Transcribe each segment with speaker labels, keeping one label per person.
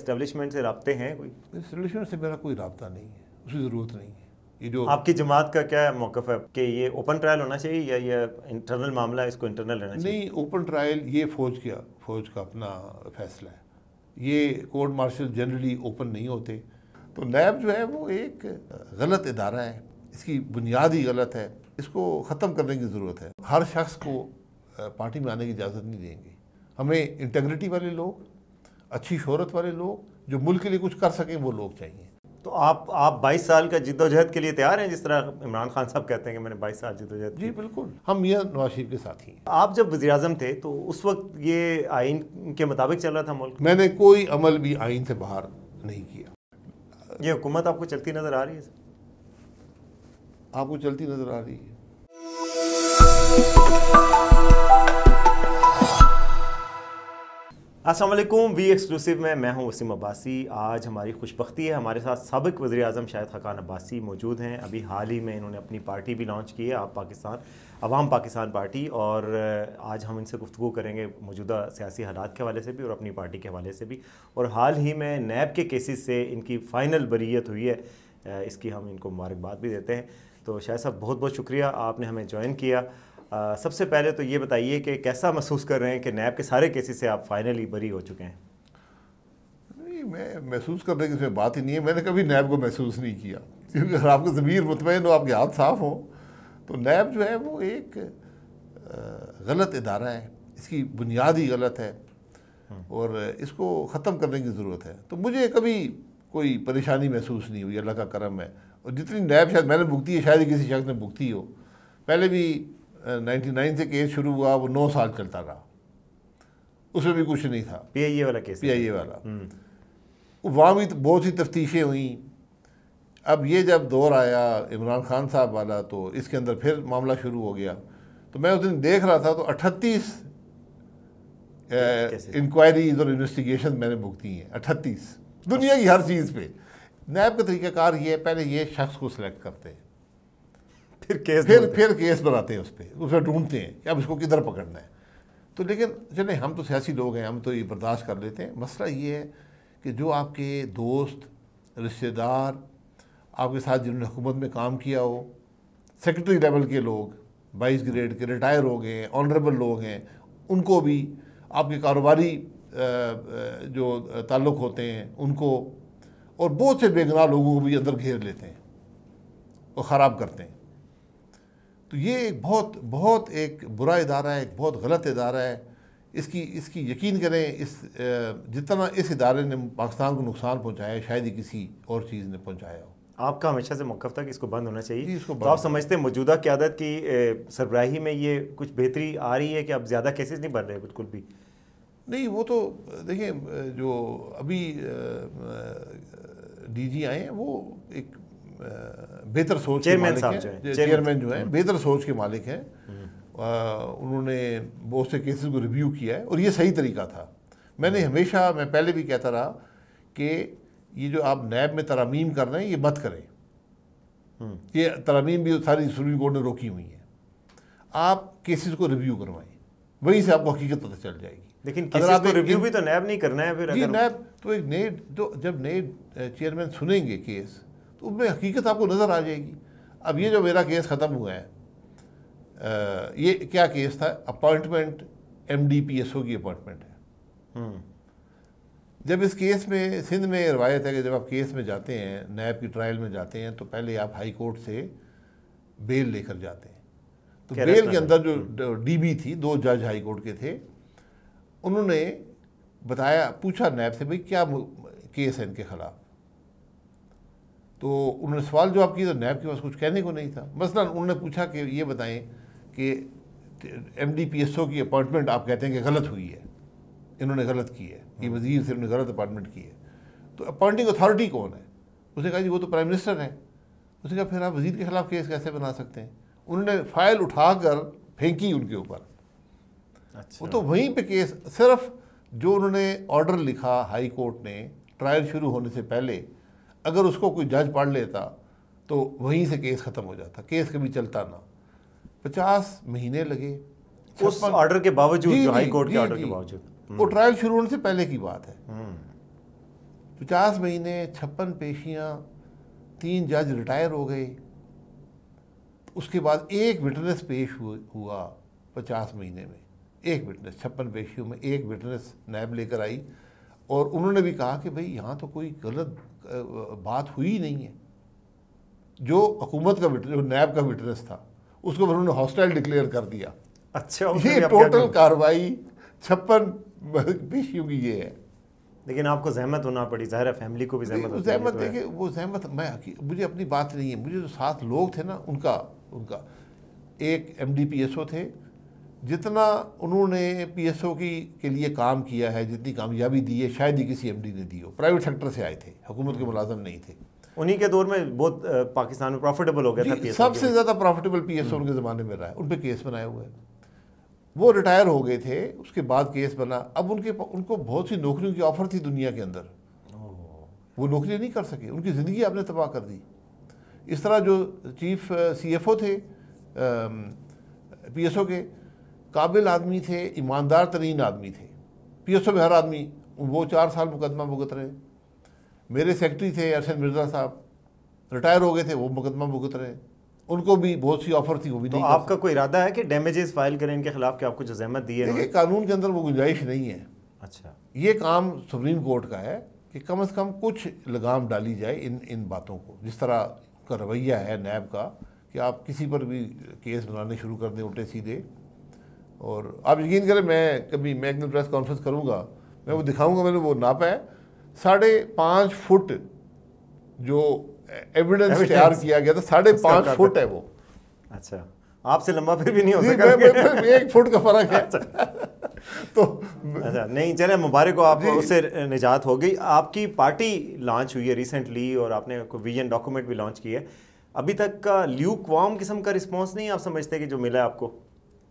Speaker 1: Establishment से रबते हैं कोई
Speaker 2: इस्टेब्लिशमेंट से मेरा कोई रबता नहीं है उसकी ज़रूरत नहीं है
Speaker 1: ये जो आपकी जमात का क्या मौकफ है कि ये ओपन ट्रायल होना चाहिए या ये इंटरनल मामला है इसको इंटरनल रहना
Speaker 2: चाहिए नहीं ओपन ट्रायल ये फौज का फौज का अपना फैसला है ये कोर्ट मार्शल जनरली ओपन नहीं होते तो नैब जो है वो एक गलत इदारा है इसकी बुनियाद ही गलत है इसको ख़त्म करने की ज़रूरत है हर शख्स को पार्टी में आने की इजाज़त नहीं देंगे हमें इंटेग्रिटी वाले लोग अच्छी शहरत वाले लोग जो मुल्क के लिए कुछ कर सकें वो लोग चाहिए तो आप आप 22 साल का जिद्दोजहद के लिए तैयार हैं
Speaker 1: जिस तरह इमरान खान साहब कहते हैं कि मैंने 22 साल जिद्दोजहद जी बिल्कुल हम यह नवाज शरीफ के साथ ही आप जब वजी अजम थे तो उस वक्त ये आइन के मुताबिक चल रहा था मुल्क
Speaker 2: मैंने कोई अमल भी आइन से बाहर नहीं किया
Speaker 1: ये हुकूमत आपको चलती नज़र आ रही है आपको चलती नज़र आ रही है असलम वी एक्सक्लूसिव में मैं हूं वसीम अब्बासी आज हमारी खुशबख्ती है हमारे साथ सबक वजी अजम शाहिद खकान अब्बासी मौजूद हैं अभी हाल ही में इन्होंने अपनी पार्टी भी लॉन्च की है आप पाकिस्तान अवाम पाकिस्तान पार्टी और आज हम इनसे गुफ्तु करेंगे मौजूदा सियासी हालात के हवाले से भी और अपनी पार्टी के हवाले से भी और हाल ही में नैब के केसेस से इनकी फ़ाइनल बरीत हुई है इसकी हम इनको मुबारकबाद भी देते हैं तो शाह साहब बहुत बहुत शुक्रिया आपने हमें ज्वाइन किया सबसे पहले तो ये बताइए कि कैसा महसूस कर रहे हैं कि नैब के सारे केसेस से आप फाइनली बरी हो चुके हैं
Speaker 2: नहीं मैं महसूस करने की इसमें बात ही नहीं है मैंने कभी नैब को महसूस नहीं किया क्योंकि अगर आपका ज़मीर मुतमिन हो आपके हाथ साफ हो तो नैब जो है वो एक गलत इदारा है इसकी बुनियाद ही गलत है और इसको ख़त्म करने की ज़रूरत है तो मुझे कभी कोई परेशानी महसूस नहीं हुई अल्लाह का करम है और जितनी नैब शायद मैंने भुगती है शायद किसी शख्स ने भुगती हो पहले भी 99 से केस शुरू हुआ वो नौ साल चलता रहा उसमें भी कुछ नहीं था पीआईए वाला केस पीआईए वाला हम्म। वहाँ भी तो बहुत सी तफ्तीशें हुई अब ये जब दौर आया इमरान खान साहब वाला तो इसके अंदर फिर मामला शुरू हो गया तो मैं उस दिन देख रहा था तो अठतीस इंक्वायरीज और इन्वेस्टिगेशन मैंने बुक दी हैं अट्ठतीस दुनिया की हर चीज़ पे नैब का तरीक़ाकार ये है पहले ये शख्स को सिलेक्ट करते हैं फिर केस फिर फिर केस बनाते हैं उस पर उसे ढूंढते हैं कि अब इसको किधर पकड़ना है तो लेकिन चले अच्छा हम तो सियासी लोग हैं हम तो ये बर्दाश्त कर लेते हैं मसला ये है कि जो आपके दोस्त रिश्तेदार आपके साथ जिन्होंने हुकूमत में काम किया हो सेक्रेटरी लेवल के लोग बाईस ग्रेड के रिटायर हो गए हैं ऑनरेबल लोग हैं उनको भी आपके कारोबारी जो ताल्लुक़ होते हैं उनको और बहुत से बेगना लोगों को भी अंदर घेर लेते हैं और ख़राब करते हैं तो ये एक बहुत बहुत एक बुरा इदारा है एक बहुत गलत इदारा है इसकी इसकी यकीन करें इस जितना इस इदारे ने पाकिस्तान को नुकसान पहुंचाया शायद ही किसी और चीज़ ने पहुंचाया हो आपका हमेशा से मौक़ था कि इसको बंद होना
Speaker 1: चाहिए इसको तो आप समझते हैं मौजूदा क्यादत की सरबराही में ये कुछ बेहतरी आ रही है कि अब ज़्यादा केसेस नहीं बढ़ रहे बिल्कुल भी
Speaker 2: नहीं वो तो देखिए जो अभी जी आए हैं वो एक बेहतर सोच चेयरमैन साहब चेयरमैन जो है hmm. बेहतर सोच के मालिक हैं hmm. उन्होंने बहुत से केसेस को रिव्यू किया है और ये सही तरीका था मैंने hmm. हमेशा मैं पहले भी कहता रहा कि ये जो आप नैब में तरामीम कर रहे हैं ये मत करें ये तरामीम भी सारी सुप्रीम कोर्ट ने रोकी हुई है आप केसेस को रिव्यू करवाएं वहीं से आपको हकीकत पता चल जाएगी लेकिन अगर आप रिव्यू भी तो नैब नहीं करना है फिर नैब तो एक नए जो तो जब नए चेयरमैन सुनेंगे केस तो उनमें हकीकत आपको नज़र आ जाएगी अब ये जो मेरा केस ख़त्म हुआ है आ, ये क्या केस था appointment M D P S O की अपॉइंटमेंट है हम्म। जब इस केस में सिंध में रवायत है कि जब आप केस में जाते हैं नैब की ट्रायल में जाते हैं तो पहले आप हाई कोर्ट से बेल लेकर जाते हैं तो बेल के अंदर जो हम्म। डीबी थी दो जज हाई कोर्ट के थे उन्होंने बताया पूछा नैब से भाई क्या केस है इनके खिलाफ तो उन्होंने सवाल जवाब आप किया तो नैब के पास कुछ कहने को नहीं था मसला उन्होंने पूछा कि ये बताएं कि M D P S O की अपॉइंटमेंट आप कहते हैं कि गलत हुई है इन्होंने गलत की है ये हम्म। वजीर से इन्होंने गलत अपॉइंटमेंट की है तो अपॉइंटिंग अथॉरिटी कौन है उसने कहा जी वो तो प्राइम मिनिस्टर हैं उसने कहा फिर आप वजीर के खिलाफ केस कैसे बना सकते हैं उन्होंने फाइल उठा कर फेंकी उनके ऊपर अच्छा। वो तो वहीं पे केस सिर्फ जो उन्होंने ऑर्डर लिखा हाई कोर्ट ने ट्रायल शुरू होने से पहले अगर उसको कोई जज पढ़ लेता तो वहीं से केस ख़त्म हो जाता केस कभी चलता ना पचास महीने लगे उस ऑर्डर के बावजूद जो हाई कोर्ट के ऑर्डर के बावजूद वो ट्रायल हम्म। शुरू होने से पहले की बात है
Speaker 1: हम्म।
Speaker 2: पचास महीने छप्पन पेशियां तीन जज रिटायर हो गए उसके बाद एक विटनेस पेश हुआ पचास महीने में एक विटनेस छप्पन पेशियों में एक विटनेस नैब लेकर आई और उन्होंने भी कहा कि भाई यहाँ तो कोई गलत बात हुई नहीं है जो हुकूमत का जो नैब का विटनेस था उसको उन्होंने हॉस्टाइल डिक्लेयर कर दिया अच्छा ये टोटल कार्रवाई छप्पन पेशियों की ये है लेकिन आपको जहमत होना
Speaker 1: पड़ी ज़ाहिर फैमिली को भी जहमत जहमत तो देखिए
Speaker 2: वो जहमत मैं मुझे अपनी बात नहीं है मुझे जो सात लोग थे ना उनका उनका एक M D P S O थे जितना उन्होंने पीएसओ की के लिए काम किया है जितनी कामयाबी दी है शायद ही किसी एमडी ने दी हो प्राइवेट सेक्टर से आए थे हुकूमत के मुलाजम नहीं थे उन्हीं के दौर में बहुत पाकिस्तान में प्रॉफिटेबल हो गया था सबसे ज़्यादा प्रॉफिटेबल पी एस उनके ज़माने में रहा है उन पर केस बनाए हुए हैं वो रिटायर हो गए थे उसके बाद केस बना अब उनके उनको बहुत सी नौकरियों की ऑफ़र थी दुनिया के अंदर वो नौकरी नहीं कर सके उनकी ज़िंदगी आपने तबाह कर दी इस तरह जो चीफ सी एफ ओ थे पी एस ओ के काबिल आदमी थे ईमानदार तरीन आदमी थे पी एस ओ हर आदमी वो चार साल मुकदमा भुगत रहे मेरे सेक्रेटरी थे अरशद मिर्जा साहब रिटायर हो गए थे वो मुकदमा भुगत रहे
Speaker 1: उनको भी बहुत सी ऑफर थी वो भी तो नहीं आपका कोई इरादा है कि डैमेजेस फाइल करें इनके खिलाफ क्या आपको जजहमत जहमत दी
Speaker 2: है देखिए कानून के अंदर वो गुंजाइश नहीं है अच्छा ये काम सुप्रीम कोर्ट का है कि कम अज़ कम कुछ लगाम डाली जाए इन इन बातों को जिस तरह का रवैया है नैब का कि आप किसी पर भी केस बनाने शुरू कर दें उल्टे सीधे और आप यकीन करें मैं कभी मैं एकदम प्रेस कॉन्फ्रेंस करूँगा मैं वो दिखाऊँगा मैंने वो नापा है साढ़े पाँच फुट जो एविडेंस तैयार किया गया था साढ़े पाँच फुट है वो अच्छा आपसे लंबा फिर भी नहीं हो सका मैं, मैं, मैं, एक फुट का फर्क है अच्छा।
Speaker 1: तो अच्छा नहीं चले मुबारक को आप उससे निजात हो गई आपकी पार्टी लॉन्च हुई है रिसेंटली और आपने विजन डॉक्यूमेंट भी लॉन्च किया है अभी तक का ल्यू क्वाम किस्म का रिस्पॉन्स नहीं आप समझते कि जो मिला है आपको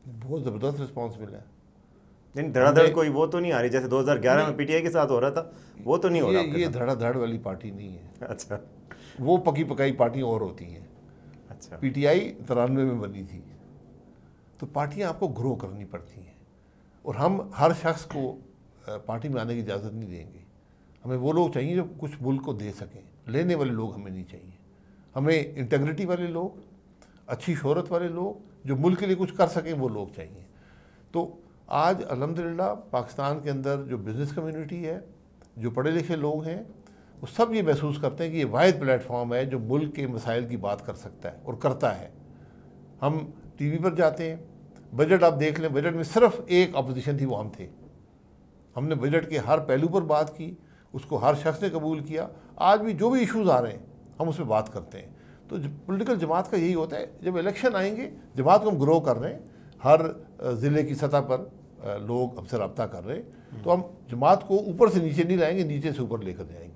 Speaker 1: बहुत ज़बरदस्त रिस्पॉन्स मिला है नहीं धड़ाधड़ कोई वो तो नहीं आ रही जैसे 2011 में पीटीआई के साथ हो रहा था वो तो नहीं हो रहा ये धड़ाधड़
Speaker 2: वाली पार्टी नहीं है अच्छा वो पकी पकाई पार्टी और होती हैं
Speaker 1: अच्छा पीटीआई
Speaker 2: तिरानवे में बनी थी तो पार्टियाँ आपको ग्रो करनी पड़ती हैं और हम हर शख्स को पार्टी में आने की इजाज़त नहीं देंगे हमें वो लोग चाहिए जो कुछ मुल्क को दे सकें लेने वाले लोग हमें नहीं चाहिए हमें इंटेग्रिटी वाले लोग अच्छी शहरत वाले लोग जो मुल्क के लिए कुछ कर सकें वो लोग चाहिए तो आज अलहमदिल्ला पाकिस्तान के अंदर जो बिज़नेस कम्यूनिटी है जो पढ़े लिखे लोग हैं वो सब ये महसूस करते हैं कि ये वाद प्लेटफॉर्म है जो मुल्क के मसाइल की बात कर सकता है और करता है हम टीवी पर जाते हैं बजट आप देख लें बजट में सिर्फ एक अपोजिशन थी वो हम थे हमने बजट के हर पहलू पर बात की उसको हर शख्स ने कबूल किया आज भी जो भी इश्यूज़ आ रहे हैं हम उस पर बात करते हैं तो पॉलिटिकल जमात का यही होता है जब इलेक्शन आएंगे जमात को हम ग्रो कर रहे हैं हर ज़िले की सतह पर लोग हमसे रबता कर रहे हैं तो हम जमात को ऊपर से नीचे नहीं लाएंगे नीचे से ऊपर लेकर जाएंगे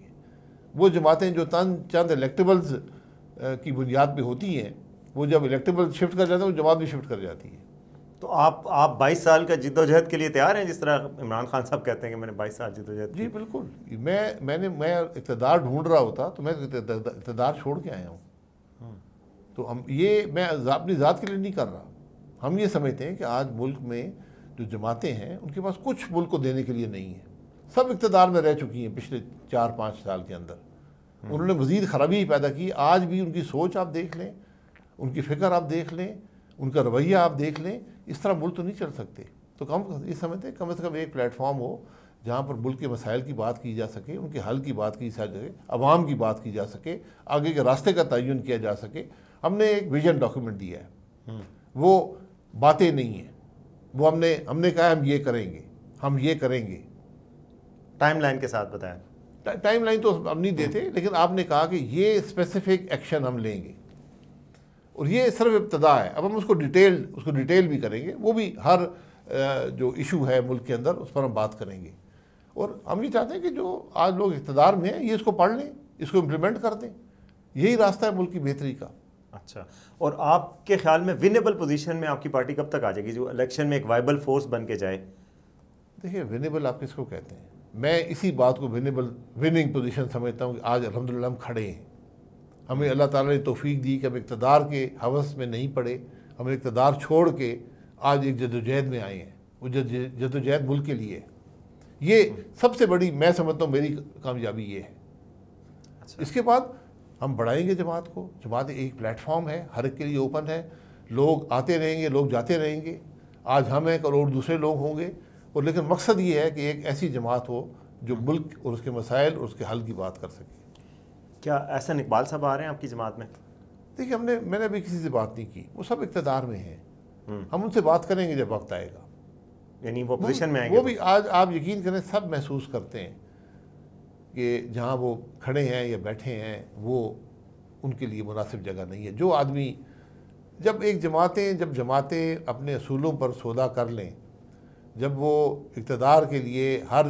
Speaker 2: वो जमातें जो तन चंद इलेक्टेबल्स की बुनियाद पर होती हैं वो जब इलेक्टेबल शिफ्ट कर जाते हैं वो जमात भी शिफ्ट कर जाती है तो आप आप 22 साल का
Speaker 1: जिदोजहद के लिए तैयार हैं जिस तरह इमरान खान साहब कहते हैं कि मैंने 22 साल जिद्दोजहद जी बिल्कुल मैं मैंने मैं
Speaker 2: इकतदार ढूंढ रहा होता तो मैं इकतदार छोड़ के आया हूँ तो हम ये मैं अपनी ज़ात के लिए नहीं कर रहा हम ये समझते हैं कि आज मुल्क में जो जमातें हैं उनके पास कुछ मुल्क को देने के लिए नहीं है सब इकतदार में रह चुकी हैं पिछले चार पाँच साल के अंदर हम्म। उन्होंने मज़ीद खराबी पैदा की आज भी उनकी सोच आप देख लें उनकी फ़िक्र आप देख लें उनका रवैया आप देख लें इस तरह मुल्क तो नहीं चल सकते तो कम ये समझते कम से कम एक प्लेटफॉर्म हो जहाँ पर मुल्क के मसाइल की बात की जा सके उनके हल की बात की जा सके आवाम की बात की जा सके आगे के रास्ते का तयन किया जा सके हमने एक विजन डॉक्यूमेंट दिया है हम्म। वो बातें नहीं हैं वो हमने हमने कहा हम ये करेंगे हम ये करेंगे टाइमलाइन के साथ बताया टा, टाइमलाइन तो हम नहीं देते हम्म। लेकिन आपने कहा कि ये स्पेसिफिक एक्शन हम लेंगे और ये सिर्फ इब्तदा है अब हम उसको डिटेल उसको डिटेल भी करेंगे वो भी हर जो इशू है मुल्क के अंदर उस पर हम बात करेंगे और हम ये चाहते हैं कि जो आज लोग इकतदार में हैं ये इसको पढ़ लें इसको इम्प्लीमेंट कर दें यही रास्ता है मुल्क की बेहतरी का अच्छा
Speaker 1: और आपके ख्याल में विनेबल पोजीशन में आपकी पार्टी कब तक आ जाएगी जो इलेक्शन में एक वाइबल फोर्स बन के जाए
Speaker 2: देखिए विनेबल आप किसको कहते हैं मैं इसी बात को विनेबल विनिंग पोजीशन समझता हूँ कि आज अलहमदिल्ला हम खड़े हैं हमें हम्म। अल्लाह ताला ने तोफ़ी दी कि हम इकतदार के हवस में नहीं पड़े हम इकतदार छोड़ के आज एक जदोजहद में आए हैं वो जदोजहद मुल्क के लिए है ये सबसे बड़ी मैं समझता हूँ मेरी कामयाबी ये है अच्छा। इसके बाद हम बढ़ाएंगे जमात को जमात एक प्लेटफॉर्म है हर एक के लिए ओपन है लोग आते रहेंगे लोग जाते रहेंगे आज हम हैं कल और दूसरे लोग होंगे और लेकिन मकसद ये है कि एक ऐसी जमात हो जो मुल्क और उसके मसाइल और उसके हल की बात कर सके क्या ऐसा इकबाल साहब आ रहे हैं आपकी जमात में देखिए हमने मैंने अभी किसी से बात नहीं की वो सब इकतदार में हैं हम्म। हम उनसे बात करेंगे जब वक्त आएगा यानी वो पोजीशन में आएंगे वो भी तो। आज आप यकीन करें सब महसूस करते हैं कि जहाँ वो खड़े हैं या बैठे हैं वो उनके लिए मुनासिब जगह नहीं है जो आदमी जब एक जमातें जब जमातें अपने असूलों पर सौदा कर लें जब वो इकतदार के लिए हर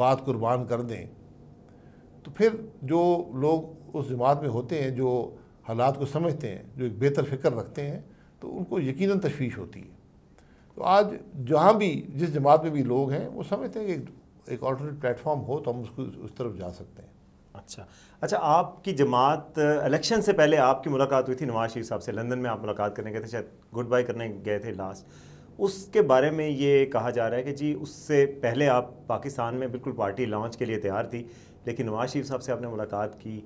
Speaker 2: बात कुर्बान कर दें तो फिर जो लोग उस जमात में होते हैं जो हालात को समझते हैं जो एक बेहतर फिक्र रखते हैं तो उनको यकीनन तशवीश होती है तो आज जहाँ भी जिस जमात में भी लोग हैं वो समझते हैं कि एक ऑल्टरनेट प्लेटफॉर्म हो तो हम उसको उस तरफ जा
Speaker 1: सकते हैं अच्छा अच्छा आपकी जमात इलेक्शन से पहले आपकी मुलाकात हुई थी नवाज शरीफ साहब से लंदन में आप मुलाकात करने गए थे शायद गुड बाय करने गए थे लास्ट उसके बारे में ये कहा जा रहा है कि जी उससे पहले आप पाकिस्तान में बिल्कुल पार्टी लॉन्च के लिए तैयार थी लेकिन नवाज शरीफ साहब से आपने मुलाकात की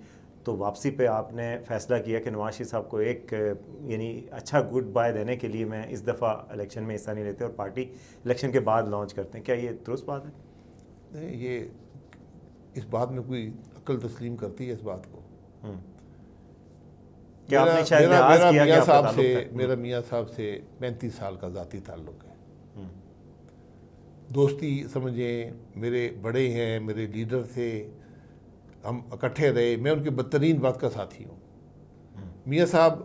Speaker 1: तो वापसी पे आपने फैसला किया कि नवाज शरीफ साहब को एक यानी अच्छा गुड बाय देने के लिए मैं इस दफ़ा इलेक्शन में हिस्सा नहीं लेते और पार्टी इलेक्शन
Speaker 2: के बाद लॉन्च करते हैं क्या ये दुरुस्त बात है नहीं ये इस बात में कोई अक्ल तस्लीम करती है इस बात को हम्म। क्या आपने शायद मेरा, मेरा किया मियाँ साहब से मेरा हम्म। मियाँ साहब से पैंतीस साल का ज़ाती ताल्लुक है हम्म। दोस्ती समझें मेरे बड़े हैं मेरे लीडर थे हम इकट्ठे रहे मैं उनके बदतरीन वक्त का साथी हूँ मियाँ साहब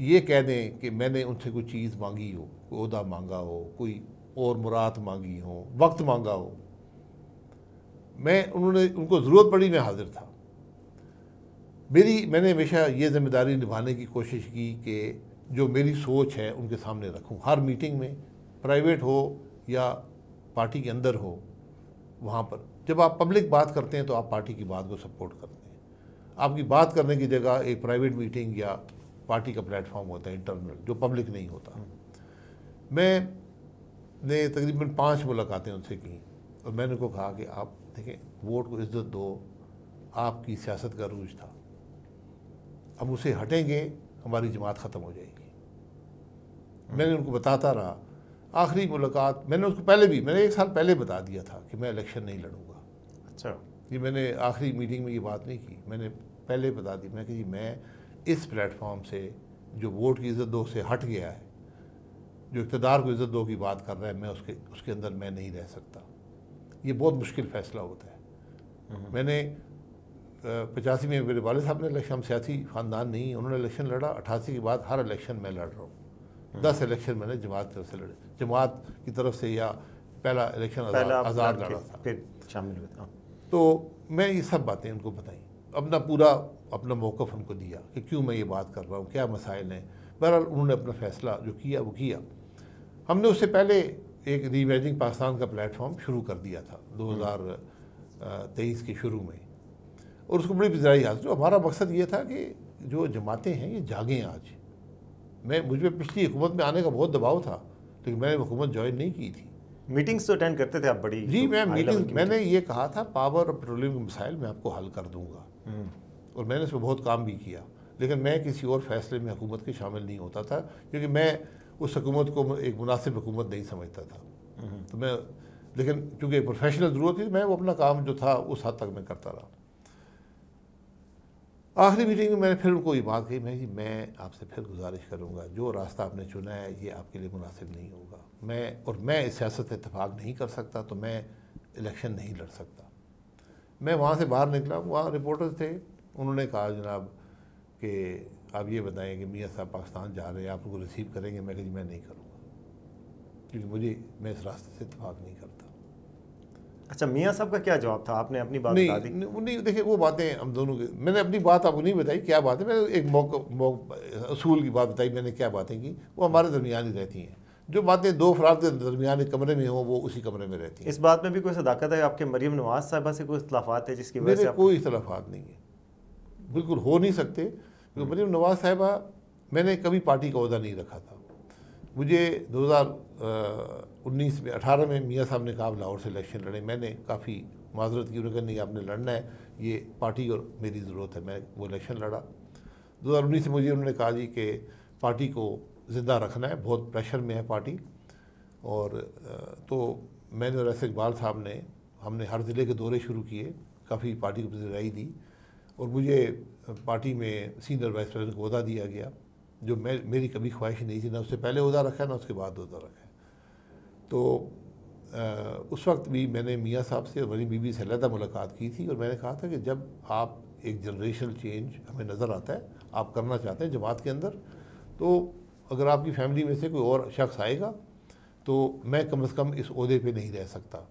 Speaker 2: ये कह दें कि मैंने उनसे कोई चीज़ मांगी हो कोई अहदा मांगा हो कोई और मुराद मांगी हो वक्त मांगा हो मैं उन्होंने उनको ज़रूरत पड़ी मैं हाज़िर था मेरी मैंने हमेशा ये जिम्मेदारी निभाने की कोशिश की कि जो मेरी सोच है उनके सामने रखूं हर मीटिंग में प्राइवेट हो या पार्टी के अंदर हो वहाँ पर जब आप पब्लिक बात करते हैं तो आप पार्टी की बात को सपोर्ट करते हैं आपकी बात करने की जगह एक प्राइवेट मीटिंग या पार्टी का प्लेटफॉर्म होता है इंटरनल जो पब्लिक नहीं होता मैं ने तकरीबन पाँच मुलाकातें उनसे की और मैंने उनको कहा कि आप देखें वोट को इज्जत दो आपकी सियासत का रूज था अब उसे हटेंगे हमारी जमात ख़त्म हो जाएगी मैंने उनको बताता रहा आखिरी मुलाकात मैंने उसको पहले भी मैंने एक साल पहले बता दिया था कि मैं इलेक्शन नहीं लड़ूँगा अच्छा ये मैंने आखिरी मीटिंग में ये बात नहीं की मैंने पहले बता दी मैं कि जी मैं इस प्लेटफॉर्म से जो वोट की इज़्ज़त दो से हट गया है जो इकतदार को इज़्ज़त दो की बात कर रहा है मैं उसके उसके अंदर मैं नहीं रह सकता ये बहुत मुश्किल फैसला होता है हम्म। मैंने पचासी में मेरे वाले साहब ने इलेक्शन हम सियासी ख़ानदान नहीं उन्होंने इलेक्शन लड़ा अठासी के बाद हर इलेक्शन मैं लड़ रहा हूँ हम्म। दस इलेक्शन मैंने जमात की तरफ से लड़े जमात की तरफ से या पहला इलेक्शन आज़ाद लड़ा
Speaker 1: था शामिल हाँ।
Speaker 2: तो मैं ये सब बातें उनको बताई अपना पूरा अपना मौक़ उनको दिया कि क्यों मैं ये बात कर रहा हूँ क्या मसाइल हैं बहरहाल उन्होंने अपना फ़ैसला जो किया वो किया हमने उससे पहले एक रीमेजिंग पाकिस्तान का प्लेटफॉर्म शुरू कर दिया था 2023 हम्म। के शुरू में और उसको बड़ी बिजराई जो हमारा मकसद ये था कि जो जमातें हैं ये जागें आज मैं मुझ पर पिछली हुकूमत में आने का बहुत दबाव था लेकिन मैंने हुकूमत ज्वाइन नहीं की थी मीटिंग्स तो अटेंड करते थे आप बड़ी जी तो मैं मीटिंग मैंने ये कहा था पावर और पेट्रोलियम के मिसाइल मैं आपको हल कर दूंगा हम्म। और मैंने उसमें बहुत काम भी किया लेकिन मैं किसी और फैसले में हुकूमत के शामिल नहीं होता था क्योंकि मैं उस हुकूमत को एक मुनासिब हुकूमत नहीं समझता था हम्म। तो मैं लेकिन चूँकि प्रोफेशनल ज़रूरत थी मैं वो अपना काम जो था उस हद तक मैं करता रहा आखिरी मीटिंग में मैंने फिर उनको ये बात कही मैं जी मैं आपसे फिर गुजारिश करूँगा जो रास्ता आपने चुना है ये आपके लिए मुनासिब नहीं होगा मैं और मैं सियासत इतफाक़ नहीं कर सकता तो मैं इलेक्शन नहीं लड़ सकता मैं वहाँ से बाहर निकला वहाँ रिपोर्टर्स थे उन्होंने कहा जनाब कि आप ये बताएं कि मियाँ साहब पाकिस्तान जा रहे हैं आप उनको रिसीव करेंगे मैं कहीं मैं नहीं करूँगा क्योंकि मुझे मैं इस रास्ते से इतफाक़ नहीं करता अच्छा मियाँ साहब का क्या जवाब था आपने अपनी बात नहीं, बता दी नहीं देखिए वो बातें हम दोनों के मैंने अपनी बात आपको नहीं बताई क्या बात है मैंने एक मौका मौक, असूल की बात बताई मैंने क्या बातें की वो हमारे दरमियान ही रहती हैं जो बातें दो अफराद के दरमियान कमरे में हों वो उसी कमरे में रहती हैं इस बात में भी कोई सदाकत है आपके मरीम नवाज साहबा से कोई इख्लाफात है जिसकी वजह से कोई इख्लाफात नहीं है बिल्कुल हो नहीं सकते क्योंकि मरीम नवाज साहबा मैंने कभी पार्टी का अहदा नहीं रखा था मुझे 2019 में 18 में मियाँ साहब ने कहा लाहौर से इलेक्शन लड़े मैंने काफ़ी माजरत की उन्होंने कहा नहीं आपने लड़ना है ये पार्टी और मेरी ज़रूरत है मैं वो इलेक्शन लड़ा 2019 में मुझे उन्होंने कहा जी कि पार्टी को ज़िंदा रखना है बहुत प्रेशर में है पार्टी और तो मैंने और ऐसे इकबाल साहब ने हमने हर ज़िले के दौरे शुरू किए काफ़ी पार्टी को राय दी और मुझे पार्टी में सीनियर वाइस प्रेसिडेंट को अहदा दिया गया जो मैं मेरी कभी ख्वाहिश नहीं थी ना उससे पहले अहदा रखा ना उसके बाद अहदा रखा तो आ, उस वक्त भी मैंने मियाँ साहब से और मेरी बीबी से अलहदा मुलाकात की थी और मैंने कहा था कि जब आप एक जनरेशनल चेंज हमें नज़र आता है आप करना चाहते हैं जमात के अंदर तो अगर आपकी फैमिली में से कोई और शख्स आएगा तो मैं कम से कम इस अहदे पे नहीं रह सकता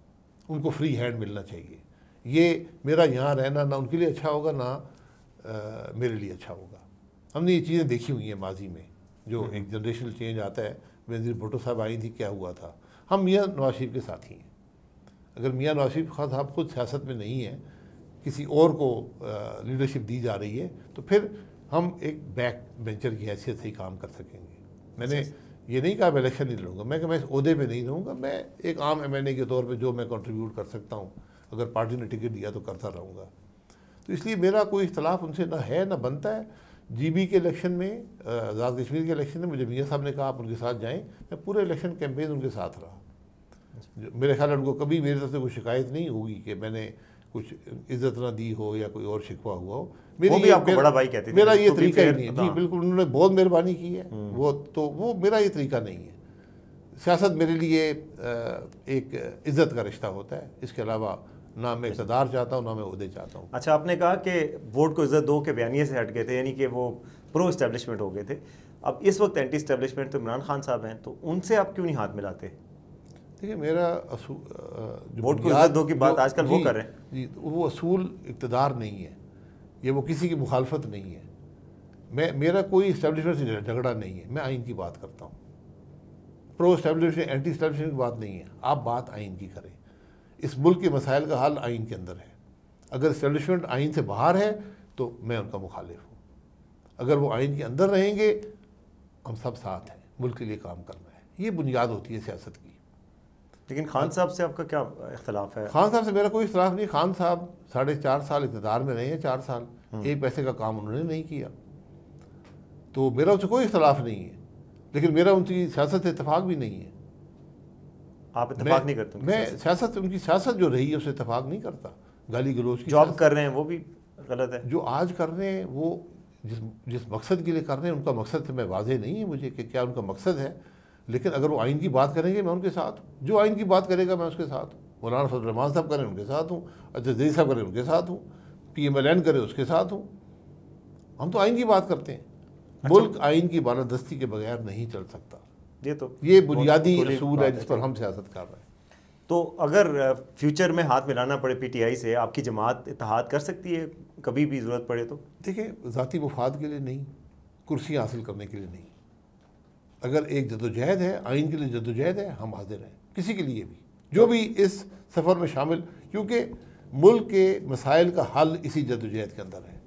Speaker 2: उनको फ्री हैंड मिलना चाहिए ये मेरा यहाँ रहना ना उनके लिए अच्छा होगा ना आ, मेरे लिए अच्छा होगा हमने ये चीज़ें देखी हुई हैं माजी में जो हम्म। एक जनरेशनल चेंज आता है वजीर भुट्टो साहब आई थी क्या हुआ था हम मियाँ नवाज शरीफ के ही हैं अगर मियाँ नवाज शरीफ खास साहब खुद सियासत में नहीं है किसी और को लीडरशिप दी जा रही है तो फिर हम एक बैक बेंचर की हैसियत से ही काम कर सकें मैंने ये नहीं कहा मैं इलेक्शन नहीं लड़ूंगा मैं मैं इस अहदे पर नहीं रहूँगा मैं एक आम एम एन ए के तौर पर जो मैं कंट्रीब्यूट कर सकता हूँ अगर पार्टी ने टिकट दिया तो करता रहूँगा तो इसलिए मेरा कोई इख्तलाफ उनसे ना है ना बनता है जीबी के इलेक्शन में आज़ाद कश्मीर के इलेक्शन में मुझे मियाँ साहब ने कहा आप उनके साथ जाएं मैं पूरे इलेक्शन कैंपेन उनके साथ रहा अच्छा। मेरे ख्याल उनको कभी मेरी तरफ से कोई शिकायत नहीं होगी कि मैंने कुछ इज्जत ना दी हो या कोई और शिकवा हुआ हो मेरी वो भी आपको बड़ा भाई कहते मेरा ये तरीका ही नहीं है जी हाँ। बिल्कुल उन्होंने बहुत मेहरबानी की है हम्म। वो तो वो मेरा ये तरीका नहीं है सियासत मेरे लिए एक इज्जत का रिश्ता होता है इसके अलावा ना मैं अच्छा। इकतदार चाहता हूँ ना मैं उदय चाहता हूँ अच्छा आपने कहा कि वोट को इज्जत दो के बयानी से हट गए थे यानी कि वो प्रो
Speaker 1: इस्टेब्लिशमेंट हो गए थे अब इस वक्त एंटी इस्टेब्लिशमेंट तो इमरान खान साहब हैं तो उनसे आप क्यों नहीं हाथ मिलाते
Speaker 2: देखिए मेरा वोट की बात आजकल वो कर रहे हैं जी तो वो असूल इकतदार नहीं है ये वो किसी की मुखालफत नहीं है मैं मेरा कोई इस्टेब्लिशमेंट से झगड़ा नहीं है मैं आइन की बात करता हूँ प्रो इस्टेब्लिशमेंट एंटी इस्टेब्लिशमेंट की बात नहीं है आप बात आइन की करें इस मुल्क के मसाइल का हल आइन के अंदर है अगर इस्टेब्लिशमेंट आइन से बाहर है तो मैं उनका मुखालिफ हूँ अगर वो आइन के अंदर रहेंगे हम सब साथ हैं मुल्क के लिए काम करना है ये बुनियाद होती है सियासत की लेकिन खान हाँ। साहब से आपका क्या इख्तलाफ है खान साहब से मेरा कोई इख्तलाफ नहीं खान साहब साढ़े चार साल इंतजार में रहे हैं चार साल हम्म। एक पैसे का काम उन्होंने नहीं किया तो मेरा उनसे कोई इख्तलाफ नहीं है लेकिन मेरा उनकी सियासत इतफाक भी नहीं है आप इतफाक नहीं करते मैं सियासत उनकी सियासत जो रही है उससे इतफाक नहीं करता गाली गलोच की जॉब कर रहे हैं वो भी गलत है जो आज कर रहे हैं वो जिस जिस मकसद के लिए कर रहे हैं उनका मकसद से मैं वाजे नहीं है मुझे कि क्या उनका मकसद है लेकिन अगर वो आइन की बात करेंगे मैं उनके साथ हूँ जो आइन की बात करेगा मैं उसके साथ हूँ मौलाना रमान साहब करें उनके साथ हूँ अजदरी साहब करें उनके साथ हूँ पी एम एल एन करें उसके साथ हूँ हम तो आइन की बात करते हैं अच्छा। मुल्क आइन की बालादस्ती के बगैर नहीं चल सकता ये तो ये बुनियादी असूल है जिस पर हम
Speaker 1: सियासत कर रहे हैं तो अगर फ्यूचर में हाथ मिलाना पड़े पीटीआई से आपकी जमात
Speaker 2: इतहाद कर सकती है कभी भी ज़रूरत पड़े तो देखिए ज़ाती मफाद के लिए नहीं कुर्सी हासिल करने के लिए नहीं अगर एक जदोजहद है आइन के लिए जदोजहद है हम हाजिर हैं किसी के लिए भी जो भी इस सफ़र में शामिल क्योंकि मुल्क के मसाइल का हल इसी जदोजहद के अंदर है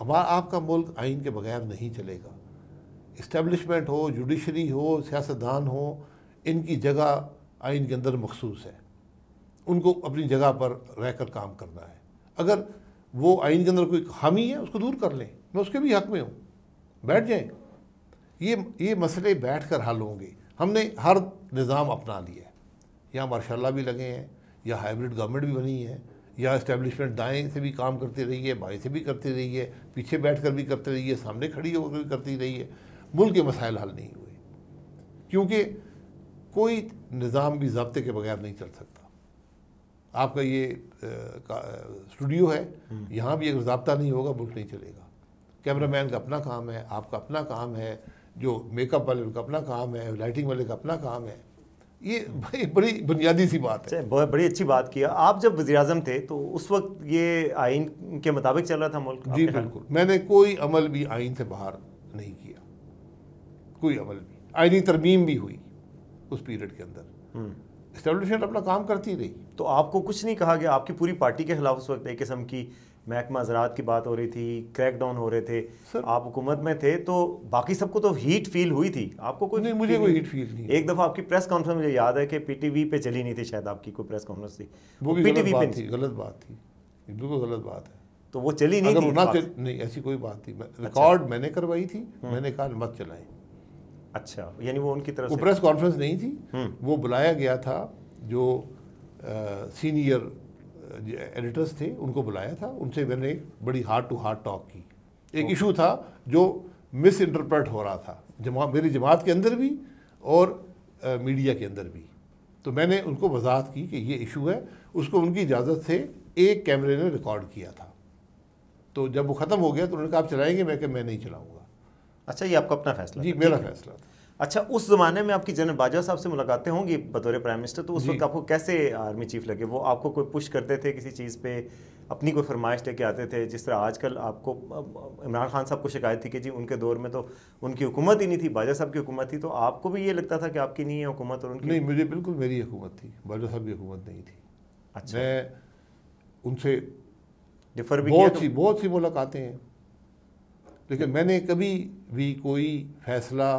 Speaker 2: हमारा आपका मुल्क आइन के बगैर नहीं चलेगा इस्टेबलिशमेंट हो जुडिशरी हो सियासतदान हो इनकी जगह आइन के अंदर मखसूस है उनको अपनी जगह पर रह कर काम करना है अगर वो आइन के अंदर कोई खामी है उसको दूर कर लें मैं उसके भी हक में हूँ बैठ जाएँ ये ये मसले बैठ कर हल होंगे हमने हर निज़ाम अपना लिया है यहाँ मार्शाला भी लगे हैं या हाइब्रिड गवर्नमेंट भी बनी है या इस्टेब्लिशमेंट दाएँ से भी काम करती रही है बाएँ से भी करती रही है पीछे बैठ कर भी करती रही है सामने खड़ी होकर भी करती रही है मुल्क के मसाइल हल नहीं हुए क्योंकि कोई निज़ाम भी जबते के बगैर नहीं चल सकता आपका ये स्टूडियो है हम्म। यहाँ भी अगर जबता नहीं होगा मुल्क नहीं चलेगा कैमरामैन का अपना काम है आपका अपना काम है जो मेकअप वाले उनका अपना काम है लाइटिंग वाले का अपना काम है ये बड़ी बुनियादी सी बात है अच्छा, बहुत बड़ी अच्छी बात किया आप जब वजी अजम थे तो उस वक्त ये आइन के मुताबिक चल रहा था मुल्क जी बिल्कुल मैंने कोई अमल भी आइन से बाहर नहीं किया कोई अमल भी आइनी तरमीम भी हुई उस पीरियड के अंदर हम्म। अपना काम करती रही तो आपको कुछ नहीं कहा गया आपकी पूरी पार्टी के खिलाफ
Speaker 1: उस वक्त एक किस्म की महकमा ज़रात की बात हो रही थी क्रैक डाउन हो रहे थे सर, आप हुकूमत में थे तो बाकी सबको तो हीट फील हुई थी आपको कोई नहीं मुझे कोई हीट फील नहीं एक दफ़ा आपकी प्रेस कॉन्फ्रेंस मुझे याद है कि पीटीवी पे चली नहीं थी शायद आपकी कोई प्रेस कॉन्फ्रेंस थी वो भी गलत बात थी गलत बात थी
Speaker 2: बिल्कुल गलत बात है तो वो चली नहीं थी ना चल, नहीं ऐसी कोई बात थी रिकॉर्ड अच्छा। मैंने करवाई थी हम्म। मैंने कहा मत चलाएं अच्छा यानी वो उनकी तरफ प्रेस कॉन्फ्रेंस नहीं थी हम्म। वो बुलाया गया था जो सीनियर एडिटर्स थे उनको बुलाया था उनसे मैंने बड़ी हार्ड टू हार्ड टॉक की एक इशू था जो मिस इंटरप्रेट हो रहा था जमा मेरी जमात के अंदर भी और आ, मीडिया के अंदर भी तो मैंने उनको वजाहत की कि ये इशू है उसको उनकी इजाज़त से एक कैमरे ने रिकॉर्ड किया था तो जब वो ख़त्म हो गया तो उन्होंने कहा आप चलाएंगे मैं कह मैं नहीं चलाऊंगा अच्छा ये आपका अपना फैसला जी मेरा फैसला था अच्छा उस ज़माने में आपकी जनरल बाजवा साहब से मुलाकातें
Speaker 1: होंगी बतौर प्राइम मिनिस्टर तो उस वक्त आपको कैसे आर्मी चीफ लगे वो आपको कोई पुश करते थे किसी चीज़ पे अपनी कोई फरमाइश लेके आते थे जिस तरह आजकल आपको इमरान खान साहब को शिकायत थी कि जी उनके दौर में तो उनकी हुकूमत ही नहीं थी बाजवा साहब की हुकूमत थी तो आपको भी ये लगता था कि आपकी नहीं है हुकूमत और उनकी नहीं मुझे
Speaker 2: बिल्कुल मेरी हुकूमत थी बाजवा साहब की हुकूमत नहीं थी अच्छा मैं उनसे डिफर भी बहुत तो- सी बहुत सी मुलाकातें हैं लेकिन मैंने कभी भी कोई फैसला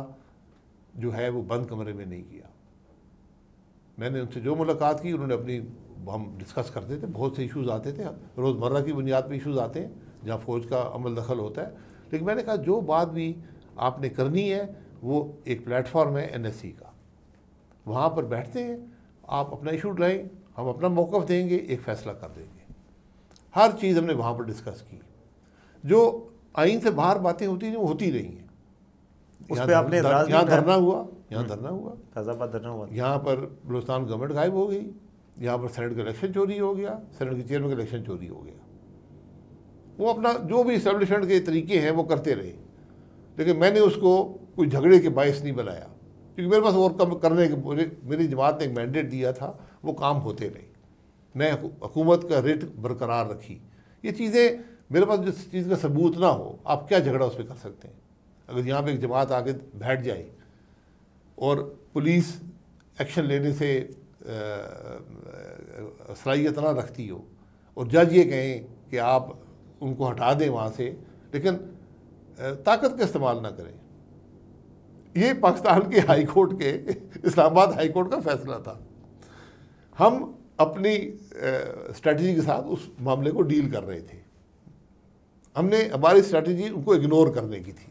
Speaker 2: जो है वो बंद कमरे में नहीं किया मैंने उनसे जो मुलाकात की उन्होंने अपनी हम डिस्कस करते थे बहुत से इशूज़ आते थे रोज़मर्रा की बुनियाद पर इशूज़ आते हैं जहाँ फ़ौज का अमल दखल होता है लेकिन मैंने कहा जो बात भी आपने करनी है वो एक प्लेटफॉर्म है एन का वहाँ पर बैठते हैं आप अपना इशू लाएँ हम अपना मौक़ देंगे एक फ़ैसला कर देंगे हर चीज़ हमने वहाँ पर डिस्कस की जो आइन से बाहर बातें होती थी वो होती रही हैं
Speaker 1: उस पर आपने यहाँ धरना हुआ यहाँ हम्म। धरना हुआ
Speaker 2: फैजाबाद धरना हुआ यहाँ पर बलुस्तान गवर्नमेंट गायब हो गई यहाँ पर सेनेट का इलेक्शन चोरी हो गया सेनेट के चेयरमैन का इलेक्शन चोरी हो गया वो अपना जो भी इस्टेब्लिशमेंट के तरीके हैं वो करते रहे लेकिन मैंने उसको कोई झगड़े के बायस नहीं बनाया क्योंकि मेरे पास और कम करने के मेरी जमात ने एक मैंडेट दिया था वो काम होते रहे मैं हुकूमत का रेट बरकरार रखी ये चीज़ें मेरे पास जिस चीज़ का सबूत ना हो आप क्या झगड़ा उस पर कर सकते हैं अगर यहाँ पे एक जमात आके बैठ जाए और पुलिस एक्शन लेने से सलाहियत ना रखती हो और जज ये कहें कि आप उनको हटा दें वहाँ से लेकिन ताकत का इस्तेमाल ना करें ये पाकिस्तान के हाई कोर्ट के इस्लामाबाद हाई कोर्ट का फैसला था हम अपनी स्ट्रेटजी के साथ उस मामले को डील कर रहे थे हमने हमारी स्ट्रेटजी उनको इग्नोर करने की थी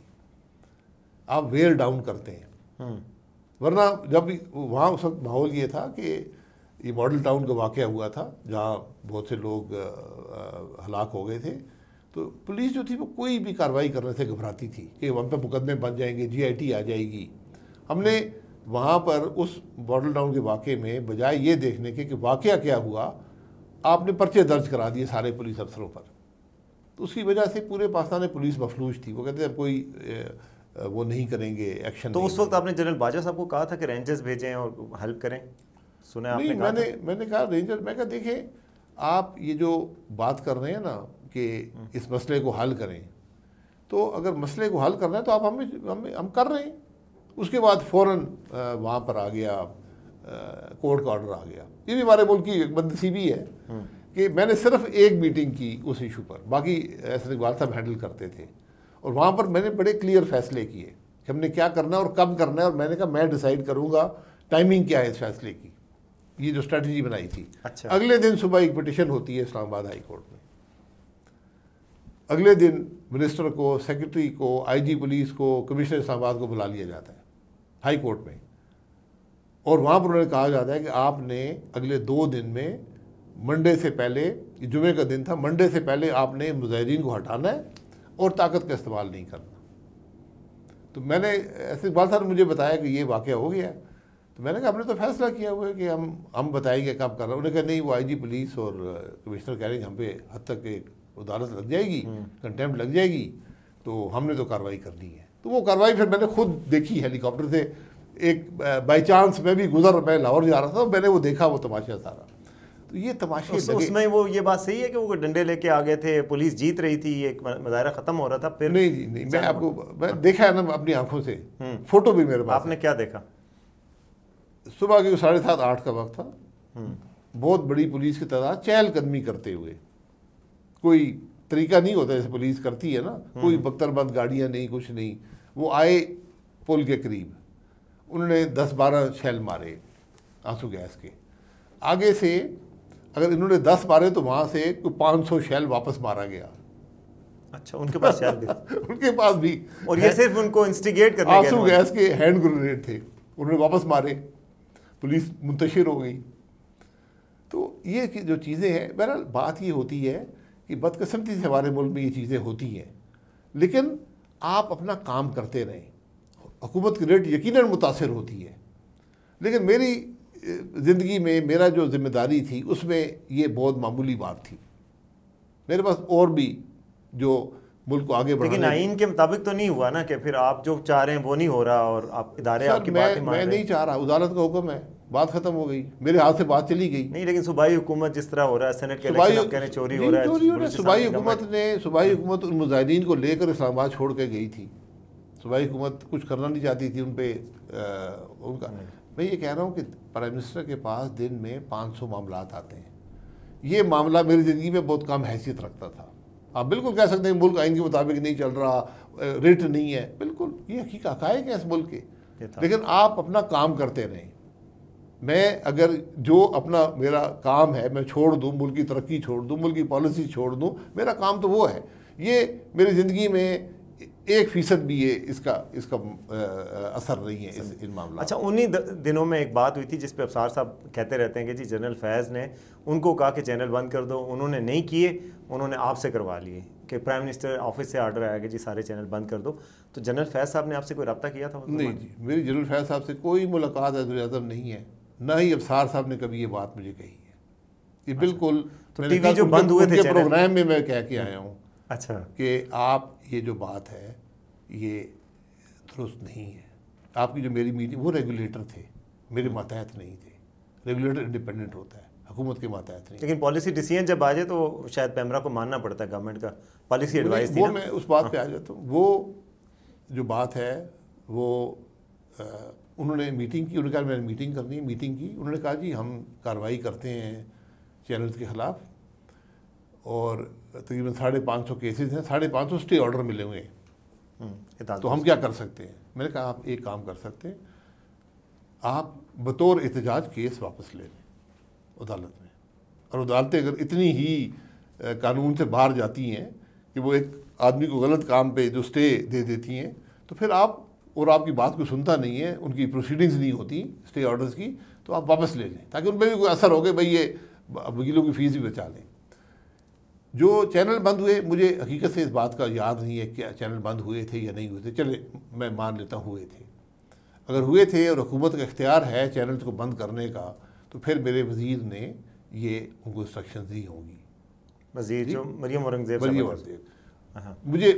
Speaker 2: आप वेयर डाउन करते हैं हम्म। वरना जब वहाँ उस वक्त माहौल ये था कि ये मॉडल टाउन का वाक़ हुआ था जहाँ बहुत से लोग हलाक हो गए थे तो पुलिस जो थी वो कोई भी कार्रवाई करने से घबराती थी कि हम पे तो मुकदमे बन जाएंगे जीआईटी आ जाएगी हमने वहाँ पर उस मॉडल टाउन के वाक़े में बजाय ये देखने के कि वाक़ क्या हुआ आपने पर्चे दर्ज करा दिए सारे पुलिस अफसरों पर तो उसकी वजह से पूरे पाकिस्तान में पुलिस मफलूज थी वो कहते हैं कोई वो नहीं करेंगे एक्शन तो उस वक्त आपने जनरल बाजवा साहब को कहा था कि रेंजर्स भेजें और हेल्प करें सुना आपने नहीं, मैंने था? मैंने कहा रेंजर मैं कहा देखें आप ये जो बात कर रहे हैं ना कि हम्म। इस मसले को हल करें तो अगर मसले को हल करना है तो आप हमें हम हम कर रहे हैं उसके बाद फ़ौर वहाँ पर आ गया कोर्ट का ऑर्डर आ गया ये भी हमारे मुल्क की भी है हम्म। कि मैंने सिर्फ एक मीटिंग की उस इशू पर बाकी ऐसे इकबाल साहब हैंडल करते थे और वहाँ पर मैंने बड़े क्लियर फैसले किए कि हमने क्या करना है और कब करना है और मैंने कहा मैं डिसाइड करूँगा टाइमिंग क्या है इस फैसले की ये जो स्ट्रैटेजी बनाई थी अच्छा अगले दिन सुबह एक पिटिशन होती है इस्लामाबाद हाई कोर्ट में अगले दिन मिनिस्टर को सेक्रेटरी को आईजी पुलिस को कमिश्नर इस्लामाबाद को बुला लिया जाता है हाई कोर्ट में और वहाँ पर उन्होंने कहा जाता है कि आपने अगले दो दिन में मंडे से पहले जुमे का दिन था मंडे से पहले आपने मुजाहरीन को हटाना है और ताकत का इस्तेमाल नहीं करना तो मैंने ऐसे इकबाल साहब ने मुझे बताया कि ये वाक़ हो गया तो मैंने कहा हमने तो फैसला किया हुआ है कि हम हम बताएंगे काम कर हैं उन्होंने कहा नहीं वो आईजी पुलिस और कमिश्नर कह रहे हैं हम पे हद तक एक अदालत लग जाएगी कंटेम्प्ट हम्म। लग जाएगी तो हमने तो कार्रवाई करनी है तो वो कार्रवाई फिर मैंने खुद देखी हेलीकॉप्टर से एक बाई चांस मैं भी गुजर मैं लाहौर जा रहा था मैंने वो देखा वो तमाशा सारा तो ये तमाशे
Speaker 1: उस, उसमें वो ये बात सही है कि वो डंडे लेके आ गए थे पुलिस जीत रही थी एक मजायरा ख़त्म हो रहा था फिर नहीं जी नहीं मैं आपको मैं हाँ।
Speaker 2: देखा है ना अपनी आंखों से हम्म। फोटो भी मेरे पास आपने क्या देखा सुबह के साढ़े सात आठ का वक्त था हम्म। बहुत बड़ी पुलिस की तरह चहलकदमी करते हुए कोई तरीका नहीं होता जैसे पुलिस करती है ना हम्म। कोई बख्तरबंद गाड़ियाँ नहीं कुछ नहीं वो आए पुल के करीब उन्होंने दस बारह शैल मारे आंसू गैस के आगे से अगर इन्होंने दस मारे तो वहाँ से पाँच सौ शैल वापस मारा गया अच्छा उनके पास शैल भी उनके पास भी और ये सिर्फ उनको इंस्टिगेट करने आंसू गैस के हैंड ग्रेनेड थे उन्होंने वापस मारे पुलिस मुंतशिर हो गई तो ये जो चीज़ें हैं बहरहाल बात ये होती है कि बदकस्मती से हमारे मुल्क में ये चीज़ें होती हैं लेकिन आप अपना काम करते रहें हुकूमत की रेट यकीन मुतासर होती है लेकिन मेरी ज़िंदगी में मेरा जो जिम्मेदारी थी उसमें ये बहुत मामूली बात थी मेरे पास और भी जो मुल्क को आगे बढ़ाने लेकिन आइन के मुताबिक तो नहीं हुआ ना कि
Speaker 1: फिर आप जो चाह रहे हैं वो नहीं हो रहा और आप इदारे आपकी मैं, बात मैं नहीं चाह रहा
Speaker 2: अदालत का हुक्म है बात खत्म हो गई मेरे हाथ से बात चली गई नहीं लेकिन सुबाई हुकूमत जिस तरह हो रहा है सेनेट के चोरी हो रहा है चोरी हो रहा है सुबाई हुकूमत ने सुबाई हुकूमत उन मुजाहिदीन को लेकर इस्लामाबाद छोड़ के गई थी सुबाई हुकूमत कुछ करना नहीं चाहती थी उन पर उनका मैं ये कह रहा हूँ कि प्राइम मिनिस्टर के पास दिन में 500 मामला आते हैं ये मामला मेरी ज़िंदगी में बहुत कम हैसियत रखता था आप बिल्कुल कह सकते हैं मुल्क आइन के मुताबिक नहीं चल रहा रिट नहीं है बिल्कुल ये हकीक है इस मुल्क के लेकिन आप अपना काम करते रहें मैं अगर जो अपना मेरा काम है मैं छोड़ दूँ मुल्क की तरक्की छोड़ दूँ मुल्क की पॉलिसी छोड़ दूँ मेरा काम तो वो है ये मेरी ज़िंदगी में एक फीसद भी ये इसका इसका असर नहीं है इस इन मामला अच्छा उन्हीं दिनों में एक बात हुई थी जिस पे
Speaker 1: अफसार साहब कहते रहते हैं कि जी जनरल फैज़ ने उनको कहा कि चैनल बंद कर दो उन्होंने नहीं किए उन्होंने आपसे करवा लिए कि प्राइम मिनिस्टर ऑफिस से आर्डर आया कि जी सारे चैनल बंद कर दो तो जनरल
Speaker 2: फैज़ साहब ने आपसे कोई रब्ता किया था नहीं जी मेरी जनरल फैज़ साहब से कोई मुलाकात अजम नहीं है ना ही अफसार साहब ने कभी ये बात मुझे कही है ये अच्छा, बिल्कुल तो जो बंद हुए थे प्रोग्राम में मैं कह के आया हूँ अच्छा कि आप ये जो बात है ये दुरुस्त नहीं है आपकी जो मेरी मीटिंग वो रेगुलेटर थे मेरे मातहत नहीं थे रेगुलेटर इंडिपेंडेंट होता है हुकूमत के मातहत नहीं लेकिन पॉलिसी
Speaker 1: डिसीजन जब आ जाए तो शायद
Speaker 2: पैमरा को मानना पड़ता है गवर्नमेंट का पॉलिसी एडवाइस वो मैं उस बात पर हाँ। आ जाता हूँ वो जो बात है वो आ, उन्होंने मीटिंग की उन्होंने कहा मैंने मीटिंग करनी है मीटिंग की उन्होंने कहा जी हम कार्रवाई करते हैं चैनल के ख़िलाफ़ और तकरीबन साढ़े पाँच सौ केसेज हैं साढ़े पाँच सौ स्टे ऑर्डर मिले हुए हैं हम्म, तो हम क्या कर सकते हैं मैंने कहा आप एक काम कर सकते हैं आप बतौर एहतजाज केस वापस ले लें अदालत में और अदालतें अगर इतनी ही कानून से बाहर जाती हैं कि वो एक आदमी को गलत काम पे जो स्टे दे देती हैं तो फिर आप और आपकी बात को सुनता नहीं है उनकी प्रोसीडिंग्स नहीं होती स्टे ऑर्डर्स की तो आप वापस ले लें ताकि उन पर भी कोई असर हो गए भाई ये वकीलों की फ़ीस भी बचा लें जो चैनल बंद हुए मुझे हकीकत से इस बात का याद नहीं है क्या चैनल बंद हुए थे या नहीं हुए थे चले मैं मान लेता हूँ हुए थे अगर हुए थे और हुकूमत का इख्तियार है चैनल को बंद करने का तो फिर मेरे वजीर ने ये उनको इंस्ट्रक्शन दी होंगी वजीर मरियम औरंगजेब मरियम औरंगजेब हाँ। मुझे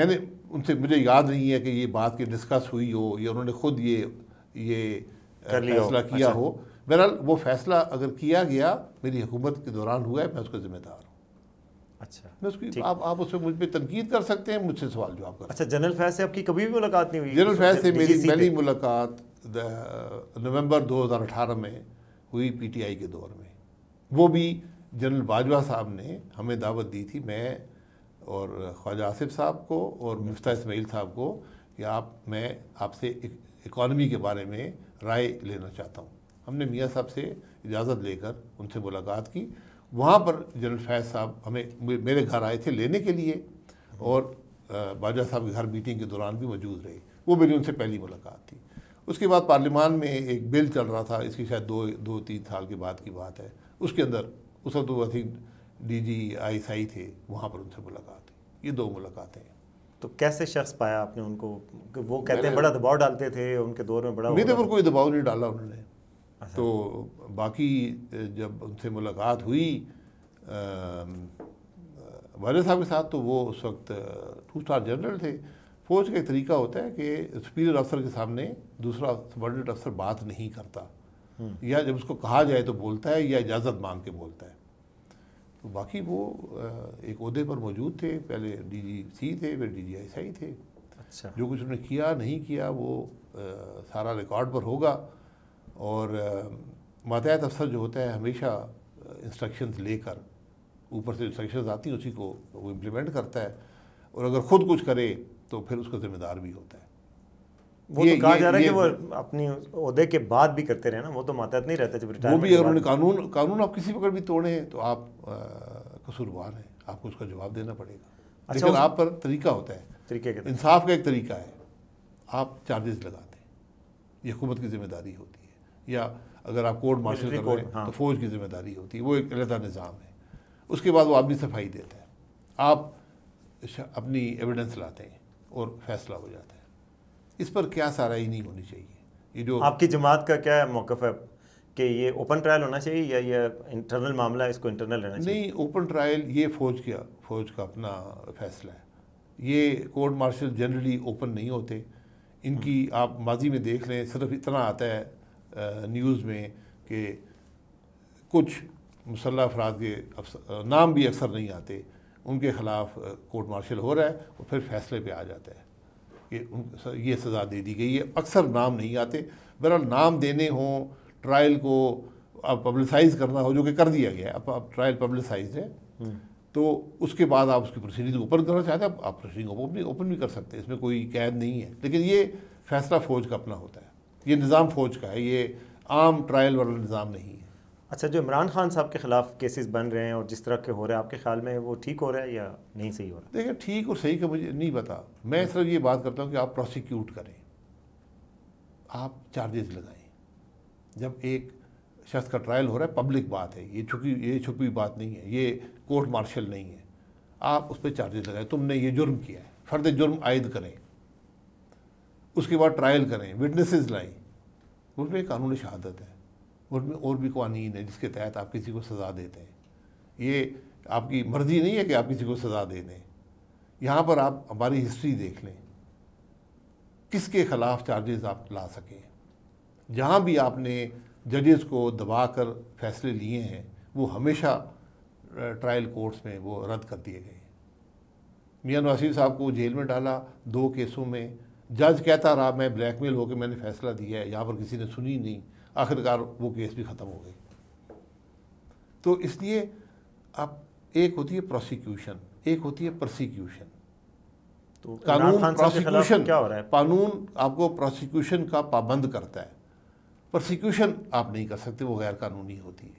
Speaker 2: मैंने उनसे मुझे याद नहीं है कि ये बात की डिस्कस हुई हो या उन्होंने खुद ये ये फैसला किया अच्छा। हो बहरहाल वो फैसला अगर किया गया मेरी हुकूमत के दौरान हुआ है मैं उसका ज़िम्मेदार हूँ अच्छा मैं उसकी आप आप उसमें मुझ पर तनकीद कर सकते हैं मुझसे सवाल जवाब कर अच्छा जनरल फैज से आपकी कभी भी मुलाकात नहीं हुई जनरल फैज से मेरी पहली मुलाकात नवंबर 2018 में हुई पीटीआई के दौर में वो भी जनरल बाजवा साहब ने हमें दावत दी थी मैं और ख्वाजा आसिफ साहब को और मुफ्ता इसमाइल साहब को कि आप मैं आपसे इकॉनमी के बारे में राय लेना चाहता हूँ हमने मियाँ साहब से इजाज़त लेकर उनसे मुलाकात की वहाँ पर जनरल फैज साहब हमें मेरे घर आए थे लेने के लिए और बाजवा साहब के घर मीटिंग के दौरान भी मौजूद रहे वो मेरी उनसे पहली मुलाकात थी उसके बाद पार्लियामान में एक बिल चल रहा था इसकी शायद दो दो तीन साल के बाद की बात है उसके अंदर उस वक्त वो तो think D G I S I थे वहाँ पर उनसे मुलाकात हुई ये दो मुलाकातें हैं
Speaker 1: तो कैसे शख्स पाया आपने उनको वो कहते हैं बड़ा दबाव डालते थे उनके दौर में बड़ा मेरे पर कोई दबाव
Speaker 2: नहीं डाला उन्होंने अच्छा। तो बाकी जब उनसे मुलाकात हुई वाले साहब के साथ तो वो उस वक्त टू स्टार जनरल थे फौज का एक तरीका होता है कि सुपीरियर अफसर के सामने दूसरा सबॉर्डिनेट अफसर बात नहीं करता हम्म। या जब उसको कहा जाए तो बोलता है या इजाज़त मांग के बोलता है तो बाकी वो एक अहदे पर मौजूद थे पहले डी जी सी थे फिर डी जी एस आई थे अच्छा जो कुछ उन्होंने किया नहीं किया वो आ, सारा रिकॉर्ड पर होगा और मातहत अफसर जो होता है हमेशा इंस्ट्रक्शंस लेकर ऊपर से इंस्ट्रक्शंस आती हैं उसी को वो इम्प्लीमेंट करता है और अगर ख़ुद कुछ करे तो फिर उसका जिम्मेदार भी होता है वो तो ये, तो कहा जा रहा है कि वो अपनी अहदे
Speaker 1: के बाद भी करते रहे ना वो तो मातहत नहीं रहते जब वो भी अगर उन्होंने कानून
Speaker 2: कानून आप किसी पर भी तोड़े तो आप कसूरवार हैं आपको उसका जवाब देना पड़ेगा अच्छा लेकिन आप पर तरीका होता है तरीके का इंसाफ का एक तरीका है आप चार्जेस लगाते हैं ये हुकूमत की जिम्मेदारी होती है या अगर आप कोर्ट मार्शल कर तो हाँ। तो फौज की जिम्मेदारी होती है वो एक अलहदा निज़ाम है उसके बाद वो आदमी सफाई देता है आप अपनी एविडेंस लाते हैं और फैसला हो जाता है इस पर क्या साराई नहीं होनी चाहिए ये जो आपकी
Speaker 1: जमात का क्या मौकफ़ है कि
Speaker 2: ये ओपन ट्रायल होना चाहिए या ये इंटरनल मामला इसको इंटरनल रहना चाहिए नहीं ओपन ट्रायल ये फौज का फौज का अपना फैसला है ये कोर्ट मार्शल जनरली ओपन नहीं होते इनकी आप माजी में देख लें सिर्फ इतना आता है न्यूज़ में कि कुछ मुसल्ह अफराद के नाम भी अक्सर नहीं आते उनके ख़िलाफ़ कोर्ट मार्शल हो रहा है और फिर फैसले पे आ जाता है कि उन ये सज़ा दे दी गई है अक्सर नाम नहीं आते बहरहाल नाम देने हों ट्रायल को अब पब्लिसाइज करना हो जो कि कर दिया गया है अब अब ट्रायल पब्लिसाइज है हम्म। तो उसके बाद आप उसकी प्रोसीडिंग ओपन करना चाहते हैं आप प्रोसीडिंग ओपन भी ओपन भी कर सकते हैं इसमें कोई कैद नहीं है लेकिन ये फैसला फ़ौज का अपना होता है ये निज़ाम फ़ौज का है ये आम ट्रायल वाला
Speaker 1: निज़ाम नहीं है अच्छा जो इमरान खान साहब के ख़िलाफ़ केसेस बन रहे हैं और जिस तरह के हो रहे हैं आपके ख्याल में वो ठीक हो रहा है या नहीं सही हो रहा है
Speaker 2: देखिए ठीक और सही का मुझे नहीं पता मैं हम्म। सिर्फ ये बात करता हूँ कि आप प्रोसिक्यूट करें आप चार्जेस लगाएं जब एक शख्स का ट्रायल हो रहा है पब्लिक बात है ये छुपी ये छुपी बात नहीं है ये कोर्ट मार्शल नहीं है आप उस पर चार्जेस लगाएं तुमने ये जुर्म किया है फर्द जुर्म आयद करें उसके बाद ट्रायल करें विटनेसेस लाएं उसमें एक कानून शहादत है उसमें और भी कानून है जिसके तहत आप किसी को सज़ा देते हैं ये आपकी मर्ज़ी नहीं है कि आप किसी को सज़ा दे दें यहाँ पर आप हमारी हिस्ट्री देख लें किसके ख़िलाफ़ चार्जेस आप ला सकें जहाँ भी आपने जजेस को दबा कर फैसले लिए हैं वो हमेशा ट्रायल कोर्ट्स में वो रद्द कर दिए गए मियाँ नवासीफ साहब को जेल में डाला दो केसों में जज कहता रहा मैं ब्लैकमेल होकर मैंने फैसला दिया है यहाँ पर किसी ने सुनी नहीं आखिरकार वो केस भी ख़त्म हो गई तो इसलिए अब एक होती है प्रोसिक्यूशन एक होती है प्रोसिक्यूशन तो कानून प्रोसिक्यूशन क्या हो रहा है कानून आपको प्रोसिक्यूशन का पाबंद करता है प्रोसिक्यूशन आप नहीं कर सकते वो गैर कानूनी होती है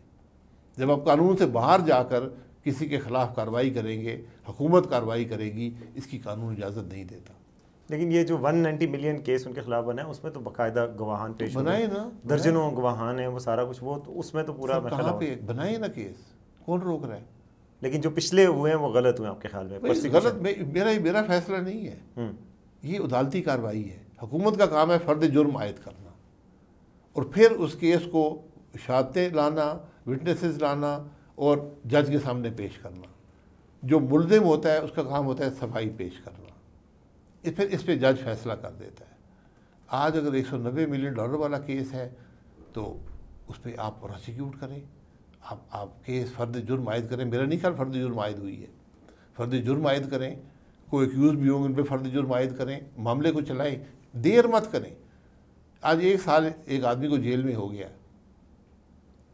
Speaker 2: जब आप कानून से बाहर जाकर किसी के खिलाफ कार्रवाई करेंगे हुकूमत कार्रवाई करेगी इसकी कानून इजाज़त नहीं देता लेकिन ये जो 190
Speaker 1: मिलियन केस उनके खिलाफ बना है उसमें तो बकायदा गवाहान पेश तो बनाए ना दर्जनों गवाहान है वो सारा कुछ
Speaker 2: वो तो उसमें तो पूरा पे बनाए ना केस कौन रोक रहा है
Speaker 1: लेकिन जो पिछले हुए हैं वो गलत हुए आपके ख्याल में गलत मेरा मेरा फैसला नहीं
Speaker 2: है हम्म। ये अदालती कार्रवाई है हुकूमत का काम है फर्द जुर्म आयद करना और फिर उस केस को शहादतें लाना विटनेसेस लाना और जज के सामने पेश करना जो मुलजिम होता है उसका काम होता है सफाई पेश करना इस फिर इस पर जज फैसला कर देता है आज अगर 190 मिलियन डॉलर वाला केस है तो उस पर आप प्रोसिक्यूट करें आप आप केस फर्द जुर्म आयद करें मेरा नहीं ख्याल फर्द जुर्म आयद हुई है फर्द जुर्म आयद करें कोई एक्यूज़ भी होंगे उन पर फर्द जुर्म आयद करें मामले को चलाएं देर मत करें आज एक साल एक आदमी को जेल में हो गया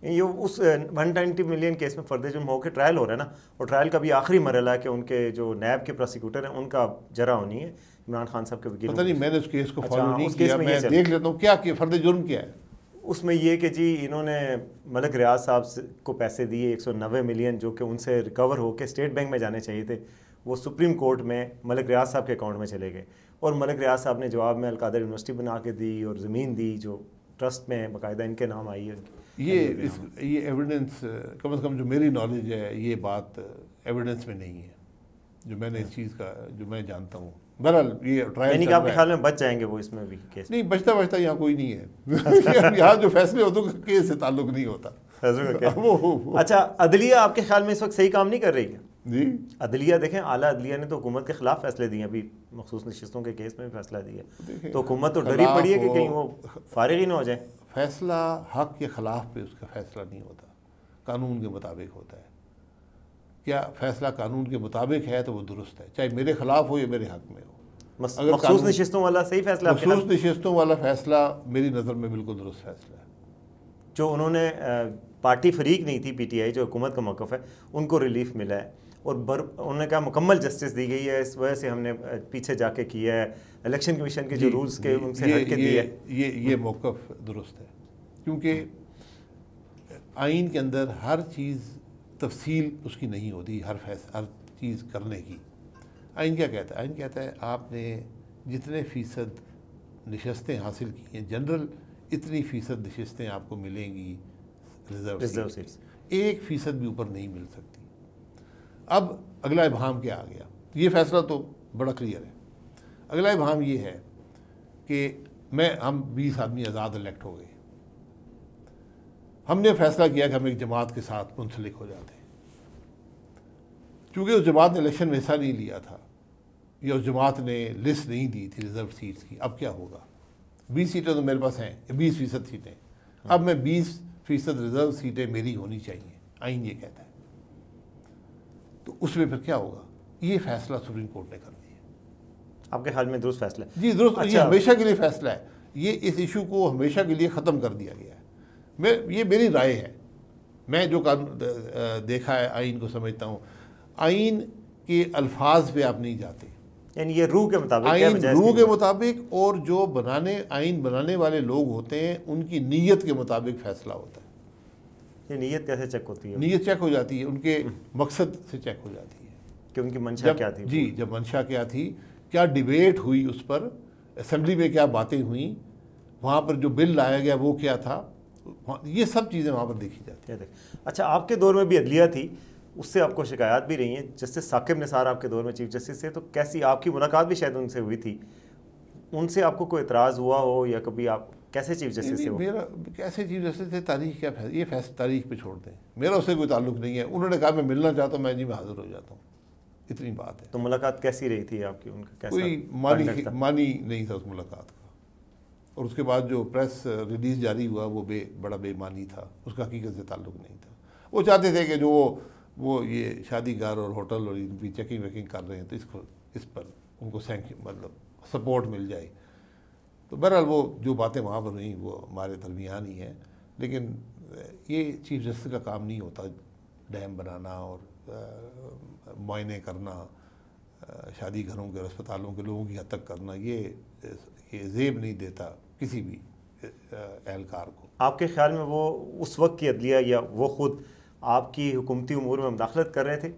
Speaker 1: ये उस 190 मिलियन केस में फर्द जुर्म होकर ट्रायल हो रहा है ना और ट्रायल का भी आखिरी मरला है कि उनके जो नैब के प्रोसिक्यूटर हैं उनका जरा होनी है इमरान खान साहब के वकील पता नहीं मैंने
Speaker 2: उस केस को फॉलो अच्छा, नहीं किया मैं देख लेता हूँ क्या किया फर्द जुर्म क्या है उसमें ये कि जी इन्होंने
Speaker 1: मलक रियाज साहब को पैसे दिए एक सौ नबे मिलियन जो कि उनसे रिकवर होकर स्टेट बैंक में जाने चाहिए थे वो सुप्रीम कोर्ट में मलक रियाज साहब के अकाउंट में चले गए और मलक रियाज साहब ने जवाब में अलकादर यूनिवर्सिटी बना के दी और ज़मीन दी जो ट्रस्ट में बाकायदा इनके नाम आई है
Speaker 2: ये इस ये एविडेंस कम से कम जो मेरी नॉलेज है ये बात एविडेंस में नहीं है जो मैंने इस चीज़ का जो मैं जानता हूँ बहरहाल ये ट्रायल आपके ख्याल में बच जाएंगे वो इसमें भी केस नहीं बचता बचता यहाँ कोई नहीं है यहाँ जो फैसले होते हैं केस से ताल्लुक
Speaker 1: नहीं होता वो, वो, अच्छा अदलिया आपके ख्याल में इस वक्त सही काम नहीं कर रही है जी अदलिया देखें आला अदलिया ने तो हुकूमत के खिलाफ फैसले दिए अभी मखसूस नशस्तों के केस में फैसला दिया तो हुकूमत तो डरी पड़ी है कि कहीं वो
Speaker 2: फारिग ही ना हो जाए फैसला हक के खिलाफ पे उसका फैसला नहीं होता कानून के मुताबिक होता है क्या फैसला कानून के मुताबिक है तो वो दुरुस्त है चाहे मेरे खिलाफ हो या मेरे हक में हो अगर मखसूस नशिस्तों वाला सही फैसला मखसूस नशस्तों वाला फैसला मेरी नज़र में बिल्कुल दुरुस्त फैसला है जो उन्होंने
Speaker 1: पार्टी फरीक नहीं थी पीटीआई जो हुकूमत का मौक़ है उनको रिलीफ मिला है और बर उन्होंने कहा मुकम्मल जस्टिस दी गई है इस वजह से हमने पीछे जाके किया है इलेक्शन कमीशन के जो रूल्स के उनसे हट के दिए
Speaker 2: ये ये मौक़ दुरुस्त है क्योंकि आइन के अंदर हर चीज़ तफसील उसकी नहीं होती हर फैस हर चीज़ करने की आइन क्या कहता है आइन कहता है आपने जितने फ़ीसद नशस्तें हासिल की हैं जनरल इतनी फ़ीसद नशस्तें आपको मिलेंगी रिजर्व रिजर्व सीट्स एक फ़ीसद भी ऊपर नहीं मिल सकती अब अगला इबाम क्या आ गया ये फैसला तो बड़ा क्लियर है अगला इबाम ये है कि मैं हम बीस आदमी आज़ाद इलेक्ट हो गए हमने फैसला किया कि हम एक जमात के साथ मुंसलिक हो जाते हैं चूँकि उस जमात ने इलेक्शन में हिस्सा नहीं लिया था या उस जमात ने लिस्ट नहीं दी थी रिजर्व सीट्स की अब क्या होगा बीस सीटें तो मेरे पास हैं बीस फ़ीसद सीटें हाँ। अब मैं बीस फ़ीसद रिज़र्व सीटें मेरी होनी चाहिए आइन ये कहता है तो उसमें फिर क्या होगा ये फैसला सुप्रीम कोर्ट ने कर दिया आपके ख्याल में दुरुस्त फैसला है जी दुरुस्त अच्छा। ये हमेशा के लिए फैसला है ये इस इशू को हमेशा के लिए ख़त्म कर दिया गया है मैं ये मेरी राय है मैं जो कानून देखा है आइन को समझता हूँ आइन के अल्फाज पे आप नहीं जाते यानी ये रूह के मुताबिक आइन रूह के मुताबिक और जो बनाने आइन बनाने वाले लोग होते हैं उनकी नीयत के मुताबिक फैसला होता है ये नीयत कैसे चेक होती है नीयत चेक हो जाती है उनके मकसद से चेक हो जाती है कि उनकी मंशा क्या थी जी जब मंशा क्या थी क्या डिबेट हुई उस पर असम्बली में क्या बातें हुई वहाँ पर जो बिल लाया गया वो क्या था ये सब चीज़ें वहाँ पर देखी जाती हैं अच्छा आपके दौर में भी अदलिया थी उससे आपको शिकायत भी रही है जस्टिस
Speaker 1: साकिब निसार आपके दौर में चीफ जस्टिस थे तो कैसी आपकी मुलाकात भी शायद उनसे हुई थी उनसे आपको कोई इतराज़ हुआ हो या कभी आप कैसे चीफ जस्टिस थे मेरा
Speaker 2: कैसे चीफ जस्टिस थे तारीख क्या फैस, ये फैस तारीख पे छोड़ दें मेरा उससे कोई ताल्लुक नहीं है उन्होंने कहा मैं मिलना चाहता हूँ मैं जी मैं हाजिर हो जाता हूँ इतनी बात है तो मुलाकात कैसी रही थी आपकी उनका कैसे कोई मानी मानी नहीं था उस मुलाकात का और उसके बाद जो प्रेस रिलीज uh, जारी हुआ वो बे बड़ा बेमानी था उसका हकीकत से ताल्लुक नहीं था वो चाहते थे कि जो वो वो ये शादी घर और होटल और इनकी चेकिंग वेकिंग कर रहे हैं तो इसको इस पर उनको सेंक मतलब सपोर्ट मिल जाए तो बहरहाल वो जो बातें वहाँ पर हुई वो हमारे दरमियान ही हैं लेकिन uh, ये चीफ जस्टिस का काम नहीं होता डैम बनाना और uh, मुआयने करना शादी घरों के और अस्पतालों के लोगों की हद तक करना ये ये जेब नहीं देता किसी भी एहलकार को
Speaker 1: आपके ख्याल में वो उस वक्त की अदलिया या वो ख़ुद आपकी हुकूमती उमूर में मुदाखलत कर रहे थे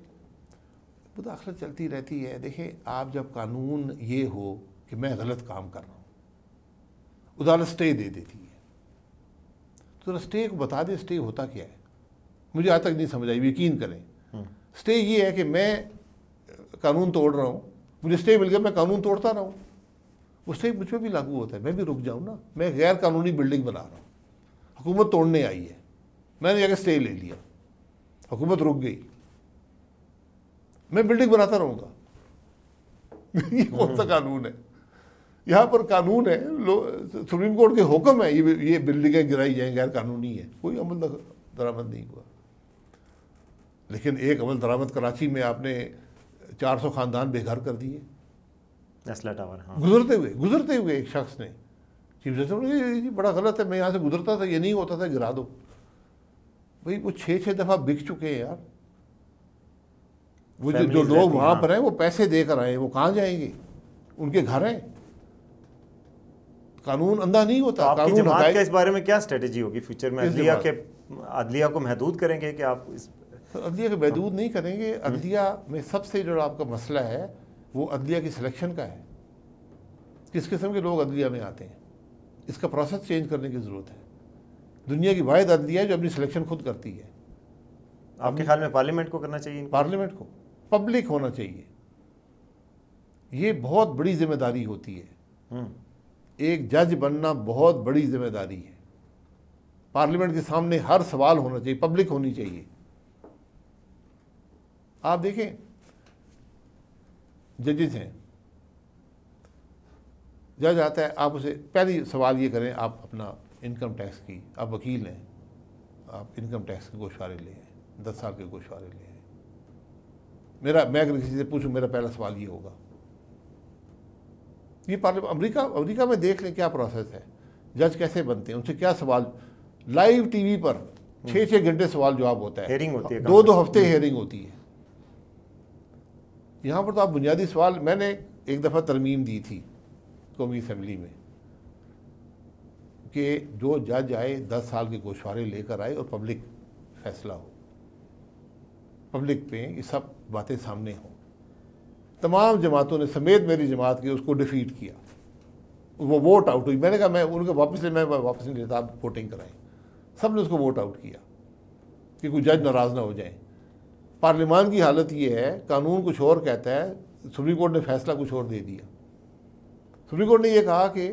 Speaker 2: मुदाखलत चलती रहती है देखिए आप जब कानून ये हो कि मैं गलत काम कर रहा हूँ अदालत स्टे दे देती है तो स्टे को बता दे स्टे होता क्या है मुझे आज तक नहीं समझ आई यकीन करें हम्म। स्टे ये है कि मैं कानून तोड़ रहा हूँ मुझे स्टे मिल गया मैं कानून तोड़ता रहा उससे मुझ पर भी लागू होता है मैं भी रुक जाऊँ ना मैं गैर कानूनी बिल्डिंग बना रहा हूँ हुकूमत तोड़ने आई है मैंने जाकर स्टे ले लिया हुकूमत रुक गई मैं बिल्डिंग बनाता रहूँगा ये कौन सा हम्म। कानून है यहाँ पर कानून है सुप्रीम कोर्ट के हुक्म है ये ये बिल्डिंगें गिराई जाएँ गैर कानूनी है कोई अमल दरामद नहीं हुआ लेकिन एक अमल दरामद कराची में आपने 400 खानदान बेघर कर दिए टेस्ला टावर हाँ गुजरते हुए गुजरते हुए एक शख्स ने चीफ जस्टिस बोले बड़ा गलत है मैं यहाँ से गुजरता था ये नहीं होता था गिरा दो भाई वो छः छः दफ़ा बिक चुके हैं यार वो जो जो लोग वहाँ हाँ। पर हैं वो पैसे दे कर आए वो कहाँ जाएंगे उनके घर हैं कानून अंधा नहीं होता तो कानून के इस
Speaker 1: बारे में क्या स्ट्रेटेजी होगी फ्यूचर में अदलिया के
Speaker 2: अदलिया को महदूद करेंगे कि आप इस अदलिया को महदूद हाँ। नहीं करेंगे हम्म। अदलिया में सबसे जो आपका मसला है वो अदलिया की सिलेक्शन का है किस किस्म के लोग अदलिया में आते हैं इसका प्रोसेस चेंज करने की ज़रूरत है दुनिया की वाद अदलिया जो अपनी सिलेक्शन खुद करती है आपके ख्याल में पार्लियामेंट को करना चाहिए पार्लियामेंट को पब्लिक होना चाहिए ये बहुत बड़ी जिम्मेदारी होती है हम्म। एक जज बनना बहुत बड़ी जिम्मेदारी है पार्लियामेंट के सामने हर सवाल होना चाहिए पब्लिक होनी चाहिए आप देखें जजेज हैं जज आता है आप उसे पहले सवाल ये करें आप अपना इनकम टैक्स की आप वकील हैं आप इनकम टैक्स के गोशवारे ले हैं दस साल के गोशवारे ले हैं मेरा मैं अगर किसी से पूछूं मेरा पहला सवाल ये होगा ये पार्लियामेंट अमेरिका अमेरिका में देख लें क्या प्रोसेस है जज कैसे बनते हैं उनसे क्या सवाल लाइव टीवी पर छः हम्म। छः घंटे सवाल जवाब होता है हेयरिंग होती है दो दो हफ्ते हेयरिंग हम्म। होती है यहाँ पर तो आप बुनियादी सवाल मैंने एक दफ़ा तरमीम दी थी कौमी असम्बली में कि जो जज आए दस साल के गोशवारे लेकर आए और पब्लिक फैसला हो पब्लिक पे ये सब बातें सामने हों तमाम जमातों ने समेत मेरी जमात की उसको डिफीट किया वो वोट आउट हुई मैंने कहा मैं उनको वापस ले मैं वापस नहीं लेता आप वोटिंग कराएं सब ने उसको वोट आउट किया कि कोई जज नाराज़ ना हो जाए पार्लियामान की हालत ये है कानून कुछ और कहता है सुप्रीम कोर्ट ने फैसला कुछ और दे दिया सुप्रीम कोर्ट ने यह कहा कि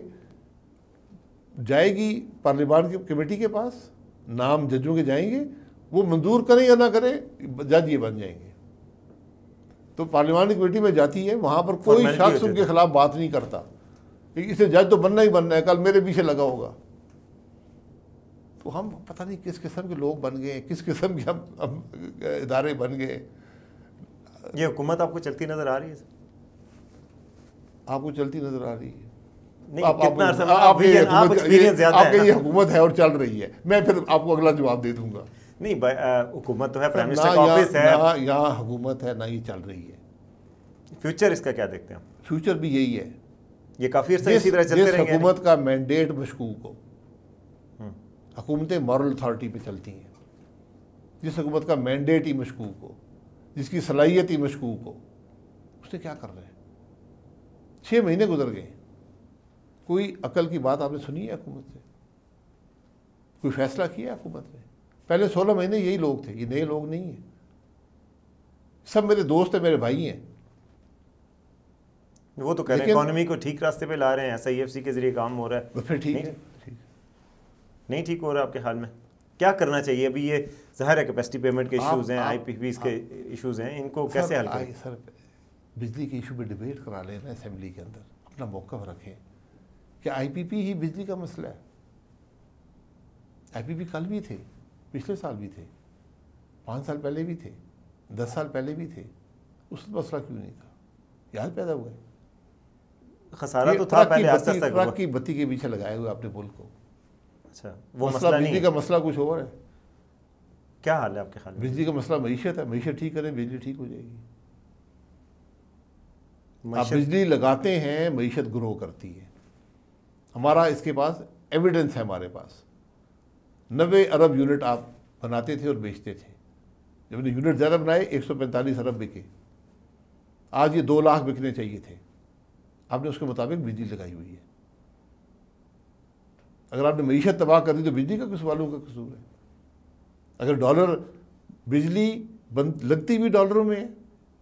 Speaker 2: जाएगी पार्लियामान की कमेटी के पास नाम जजों के जाएंगे वो मंजूर करें या ना करें जज ये बन जाएंगे तो पार्लियामान की कमेटी में जाती है वहाँ पर कोई शख्स उनके खिलाफ बात नहीं करता इसे जज तो बनना ही बनना है कल मेरे पीछे लगा होगा तो हम पता नहीं किस किस्म के लोग बन गए किस किस्म के हम, हम इदारे बन गए ये हुकूमत आपको चलती नज़र आ रही है आपको चलती नज़र आ रही है और चल रही है मैं फिर आपको अगला जवाब दे दूंगा नहीं हुकूमत तो है प्राइम मिनिस्टर है यहाँ हुकूमत है ना ये चल रही है फ्यूचर इसका क्या देखते हैं फ्यूचर भी यही है ये काफ़ी इसी हुकूमत का मैंडेट मशकूक हो हुकूमतें मॉरल अथॉरिटी पर चलती हैं जिस हुकूमत का मैंडेट ही मशकूक हो जिसकी सलाहियत ही मशकूक हो उसने क्या करना है छः महीने गुजर गए कोई अकल की बात आपने सुनी है हुकूमत से कोई फैसला किया है हुकूमत ने पहले सोलह महीने यही लोग थे ये नए लोग नहीं हैं सब मेरे दोस्त हैं मेरे भाई हैं वो तो कह रहे हैं इकोनॉमी को ठीक रास्ते पे ला रहे
Speaker 1: हैं एस आई एफ सी के जरिए काम हो रहा है तो फिर ठीक है नहीं ठीक हो रहा आपके हाल में क्या करना चाहिए अभी ये ज़ाहिर है कैपेसिटी पेमेंट के इश्यूज हैं आई पी के इश्यूज हैं इनको कैसे हल करें सर
Speaker 2: बिजली के इशू पर डिबेट करा लें ना असम्बली के अंदर अपना मौका रखें कि आई ही बिजली का मसला है पी कल भी थे पिछले साल भी थे पाँच साल पहले भी थे दस साल पहले भी थे उस मसला क्यों नहीं था याद पैदा हुआ है खसारा तो था पहले की बत्ती के पीछे लगाए हुए आपने पुल को अच्छा वो मसला बिजली का मसला कुछ और है क्या हाल है आपके ख्याल बिजली का मसला मीशत है मीशत ठीक करें बिजली ठीक हो जाएगी आप बिजली लगाते हैं मीशत ग्रो करती है हमारा इसके पास एविडेंस है हमारे पास नबे अरब यूनिट आप बनाते थे और बेचते थे जब यूनिट ज़्यादा बनाए एक सौ पैंतालीस अरब बिके आज ये दो लाख बिकने चाहिए थे आपने उसके मुताबिक बिजली लगाई हुई है अगर आपने मीशत तबाह कर दी तो बिजली का किस वालों का कसूर है अगर डॉलर बिजली बन लगती भी डॉलरों में है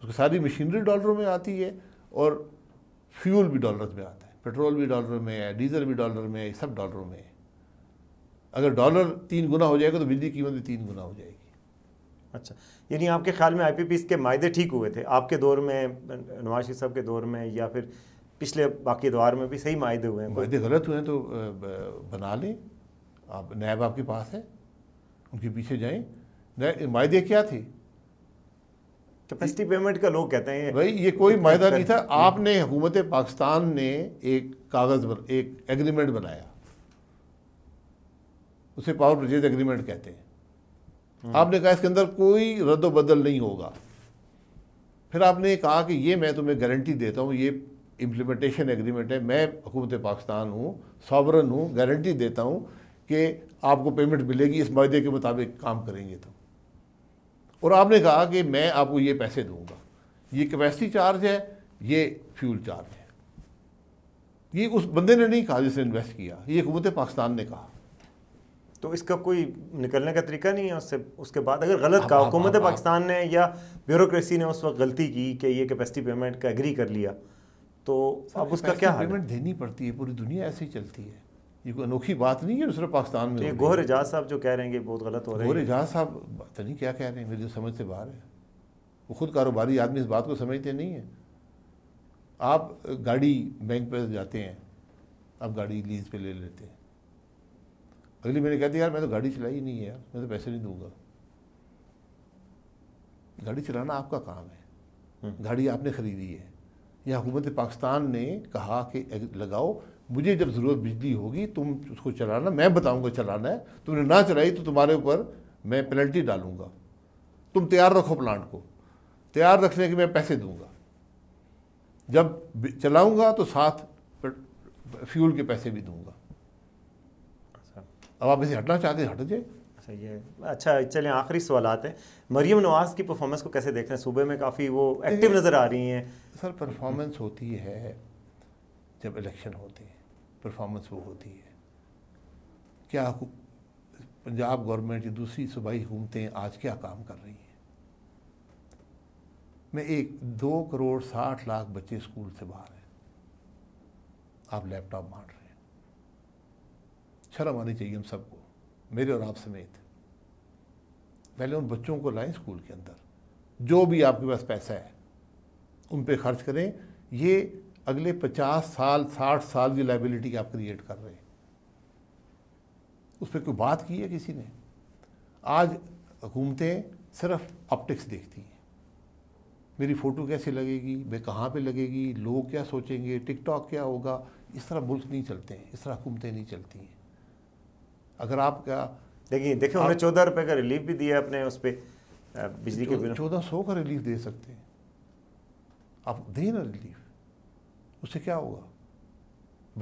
Speaker 2: उसकी सारी मशीनरी डॉलरों में आती है और फ्यूल भी डॉलर में आता है पेट्रोल भी डॉलर में है डीजल भी डॉलर में है सब डॉलरों में है अगर डॉलर तीन गुना हो जाएगा तो बिजली कीमत भी तीन गुना हो जाएगी अच्छा यानी आपके ख्याल में आई पी के मायदे ठीक हुए थे आपके
Speaker 1: दौर में नवाज शरीफ साहब के दौर में या फिर पिछले बाकी द्वार में भी सही माहे हुए हैं माहे गलत
Speaker 2: हुए हैं तो बना लें आप नैब आपके पास है उनके पीछे जाएं माहे क्या थी कैपेसिटी पेमेंट का लोग कहते हैं भाई ये कोई माह नहीं था आपने हुकूमत पाकिस्तान ने एक कागज़ एक एग्रीमेंट बनाया उसे पावर परचेज एग्रीमेंट कहते हैं हम्म। आपने कहा इसके अंदर कोई रद्द बदल नहीं होगा फिर आपने कहा कि ये मैं तुम्हें गारंटी देता हूँ ये इम्प्लीमेंटेशन एग्रीमेंट है मैं हुकूमत पाकिस्तान हूँ सॉबरन हूँ गारंटी देता हूँ कि आपको पेमेंट मिलेगी इस माहे के मुताबिक काम करेंगे तो और आपने कहा कि मैं आपको ये पैसे दूंगा ये कैपेसिटी चार्ज है ये फ्यूल चार्ज है ये उस बंदे ने नहीं कहा जिसने इन्वेस्ट किया ये हुकूमत पाकिस्तान ने कहा तो इसका कोई निकलने का तरीका
Speaker 1: नहीं है उससे उसके बाद अगर गलत कहा हुकूमत पाकिस्तान ने या ब्यूरोक्रेसी ने उस वक्त गलती की कि ये कैपेसिटी पेमेंट का एग्री कर लिया तो अब उसका क्या पेमेंट
Speaker 2: देनी पड़ती है पूरी दुनिया ऐसे ही चलती है ये कोई अनोखी बात नहीं है सिर्फ पाकिस्तान में तो गोहर
Speaker 1: एजाज साहब जो कह रहे हैं बहुत गलत
Speaker 2: हो रहे हैं गोहर एजाज साहब पता नहीं क्या कह रहे हैं मेरी तो समझ से बाहर है वो खुद कारोबारी आदमी इस बात को समझते नहीं है आप गाड़ी बैंक पर जाते हैं आप गाड़ी लीज पे ले लेते हैं अगली मैंने कह दिया यार मैं तो गाड़ी चलाई नहीं है यार मैं तो पैसे नहीं दूंगा गाड़ी चलाना आपका काम है हम्म। गाड़ी आपने खरीदी है या हुकूमत पाकिस्तान ने कहा कि लगाओ मुझे जब ज़रूरत बिजली होगी तुम उसको चलाना मैं बताऊंगा चलाना है तुमने ना चलाई तो तुम्हारे ऊपर मैं पेनल्टी डालूंगा तुम तैयार रखो प्लांट को तैयार रखने के मैं पैसे दूंगा जब चलाऊंगा तो साथ फ्यूल के पैसे भी दूंगा अच्छा। अब आप इसे हटना चाहते हैं हट जाए सही अच्छा, है
Speaker 1: अच्छा चलें आखिरी सवाल आते हैं मरियम नवाज़ की परफॉर्मेंस को कैसे देख रहे हैं सूबे में काफ़ी वो एक्टिव नज़र
Speaker 2: आ रही हैं सर परफॉर्मेंस होती है जब इलेक्शन होते हैं परफॉर्मेंस वो होती है क्या पंजाब गवर्नमेंट की दूसरी सूबाई हुकूमतें आज क्या काम कर रही हैं मैं एक दो करोड़ साठ लाख बच्चे स्कूल से बाहर हैं आप लैपटॉप बांट रहे हैं शर्म आनी चाहिए हम सबको मेरे और आप समेत पहले उन बच्चों को लाएं स्कूल के अंदर जो भी आपके पास पैसा है उन पर खर्च करें ये अगले पचास साल साठ साल की लाइबिलिटी आप क्रिएट कर रहे हैं उस पर कोई बात की है किसी ने आज हुकूमतें सिर्फ ऑप्टिक्स देखती हैं मेरी फ़ोटो कैसे लगेगी मैं कहाँ पे लगेगी लोग क्या सोचेंगे टिकटॉक क्या होगा इस तरह मुल्क नहीं चलते हैं इस तरह हुकूमतें नहीं चलती हैं अगर आप क्या देखिए देखिए हमने चौदह रुपये का रिलीफ भी दिया अपने उस पर बिजली के चौदह सौ का रिलीफ दे सकते हैं आप दें ना रिलीफ उससे क्या होगा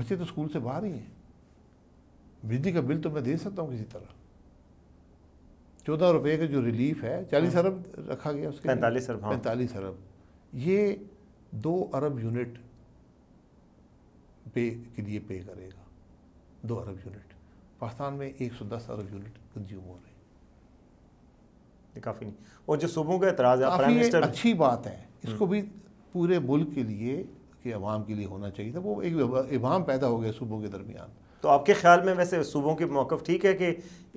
Speaker 2: बच्चे तो स्कूल से बाहर ही हैं बिजली का बिल तो मैं दे सकता हूँ किसी तरह चौदह रुपये का जो रिलीफ है चालीस हाँ। अरब रखा गया उसके पैंतालीस अरब हाँ। पैंतालीस अरब ये दो अरब यूनिट पे के लिए पे करेगा दो अरब यूनिट पाकिस्तान में एक सौ दस अरब यूनिट कंज्यूम हो रहे हैं काफ़ी नहीं और जो सूबों का एतराज़ है अच्छी बात है इसको हम्म। भी पूरे मुल्क के लिए कि आवाम के लिए होना चाहिए था वो एक इवाम पैदा हो गया सूबों के
Speaker 1: दरमियान तो आपके ख्याल में वैसे सूबों के मौक़ ठीक है कि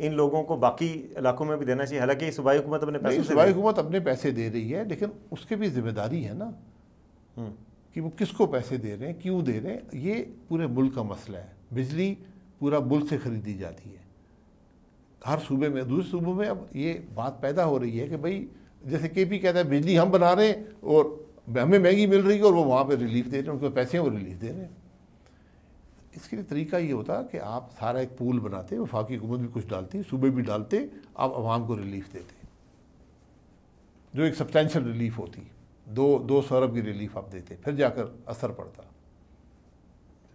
Speaker 1: इन लोगों को बाकी इलाकों में भी
Speaker 2: देना चाहिए हालांकि सूबाई हुकूमत अपने पैसे सूबाई हुकूमत अपने पैसे दे रही है लेकिन उसके भी जिम्मेदारी है ना हम्म। कि वो किसको पैसे दे रहे हैं क्यों दे रहे हैं ये पूरे मुल्क का मसला है बिजली पूरा मुल्क से ख़रीदी जाती है हर सूबे में दूसरे सूबों में अब ये बात पैदा हो रही है कि भाई जैसे के पी कहता है बिजली हम बना रहे हैं और हमें महंगी मिल रही है और वो वहाँ पे रिलीफ दे रहे हैं उनको पैसे हैं वो रिलीफ दे रहे हैं इसके लिए तरीका ये होता कि आप सारा एक पूल बनाते वफाकी हुकूमत भी कुछ डालती सूबे भी डालते आप आवाम को रिलीफ देते जो एक सब्सटैंशल रिलीफ होती दो दो सौ अरब की रिलीफ आप देते फिर जाकर असर पड़ता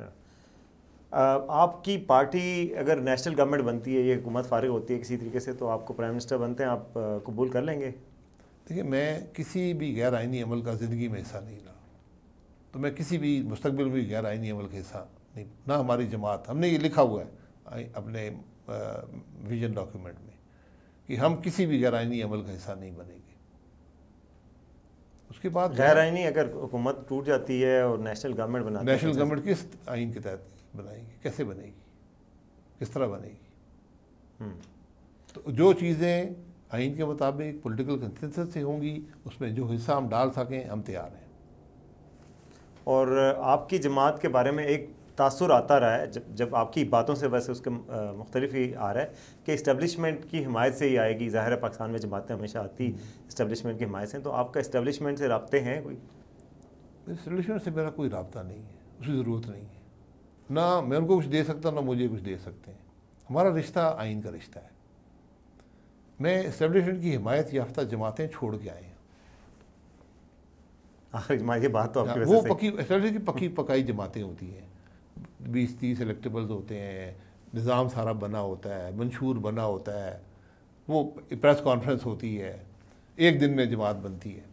Speaker 2: अच्छा।
Speaker 1: आपकी पार्टी अगर नेशनल गवर्नमेंट बनती है ये हुकूमत फारग होती है किसी तरीके से तो आपको प्राइम
Speaker 2: मिनिस्टर बनते हैं आप कबूल कर लेंगे देखिए मैं किसी भी गैर आइनी अमल का ज़िंदगी में हिस्सा नहीं रहा तो मैं किसी भी मुस्तबिल भी गैर आइनी अमल का हिस्सा नहीं ना हमारी जमात हमने ये लिखा हुआ है अपने विजन डॉक्यूमेंट में कि हम किसी भी गैर आइनी अमल का हिस्सा नहीं बनेंगे उसके बाद गैर आइनी
Speaker 1: अगर हुकूमत टूट जाती है और नेशनल गवर्नमेंट बना नेशनल गवर्नमेंट किस आइन के तहत बनाएगी
Speaker 2: कैसे बनेगी किस तरह बनेगी हम्म। तो जो चीज़ें आइन के मुताबिक पॉलिटिकल कंसिस्टेंसी होंगी उसमें जो हिस्सा हम डाल सकें हम तैयार हैं
Speaker 1: और आपकी जमात के बारे में एक तासर आता रहा है जब जब आपकी बातों से वैसे उसके मुख्तलिफ ही आ रहा है कि इस्टबलिशमेंट की हमायत से ही आएगी ज़ाहिर पाकिस्तान में जमातें हमेशा आती इस्टबलिशमेंट की हमायत से तो आपका इस्टबलिशमेंट से रबते हैं कोई
Speaker 2: इस्टबलिशमेंट से मेरा कोई रबता नहीं है उसकी ज़रूरत नहीं है ना मैं उनको कुछ दे सकता ना मुझे कुछ दे सकते हैं हमारा रिश्ता आइन का रिश्ता है नए स्टेब्लिशमेंट की हिमायत याफ्ता जमातें छोड़ के आए ये बात तो आपकी हाँ, वो पकी स्टेब्लिश की पकी पकाई जमातें होती हैं बीस तीस इलेक्टेबल्स होते हैं निज़ाम सारा बना होता है मंशूर बना होता है वो प्रेस कॉन्फ्रेंस होती है एक दिन में जमात बनती है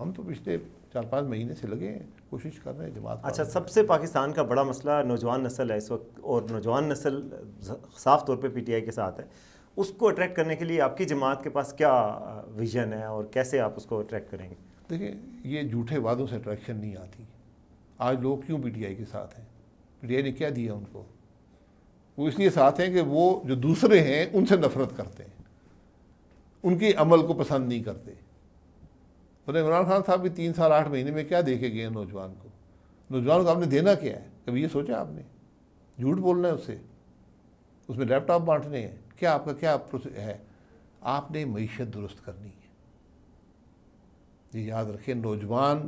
Speaker 2: हम तो पिछले चार पाँच महीने से लगे हैं कोशिश कर रहे हैं जमात अच्छा सबसे पाकिस्तान का बड़ा मसला नौजवान नस्ल है
Speaker 1: इस वक्त और नौजवान नस्ल साफ तौर पे पीटीआई के साथ है उसको अट्रैक्ट करने के लिए आपकी
Speaker 2: जमात के पास क्या विजन है और कैसे आप उसको अट्रैक्ट करेंगे देखिए ये झूठे वादों से अट्रैक्शन नहीं आती आज लोग क्यों पीटीआई के साथ हैं पीटीआई ने क्या दिया उनको वो इसलिए साथ हैं कि वो जो दूसरे हैं उनसे नफरत करते हैं उनके अमल को पसंद नहीं करते वरना मतलब इमरान खान साहब भी तीन साल आठ महीने में क्या देखे गए नौजवान को नौजवान को आपने देना क्या है कभी ये सोचा आपने झूठ बोलना है उससे उसमें लैपटॉप बांटने हैं क्या आपका क्या है आपने मीशत दुरुस्त करनी है ये याद रखें नौजवान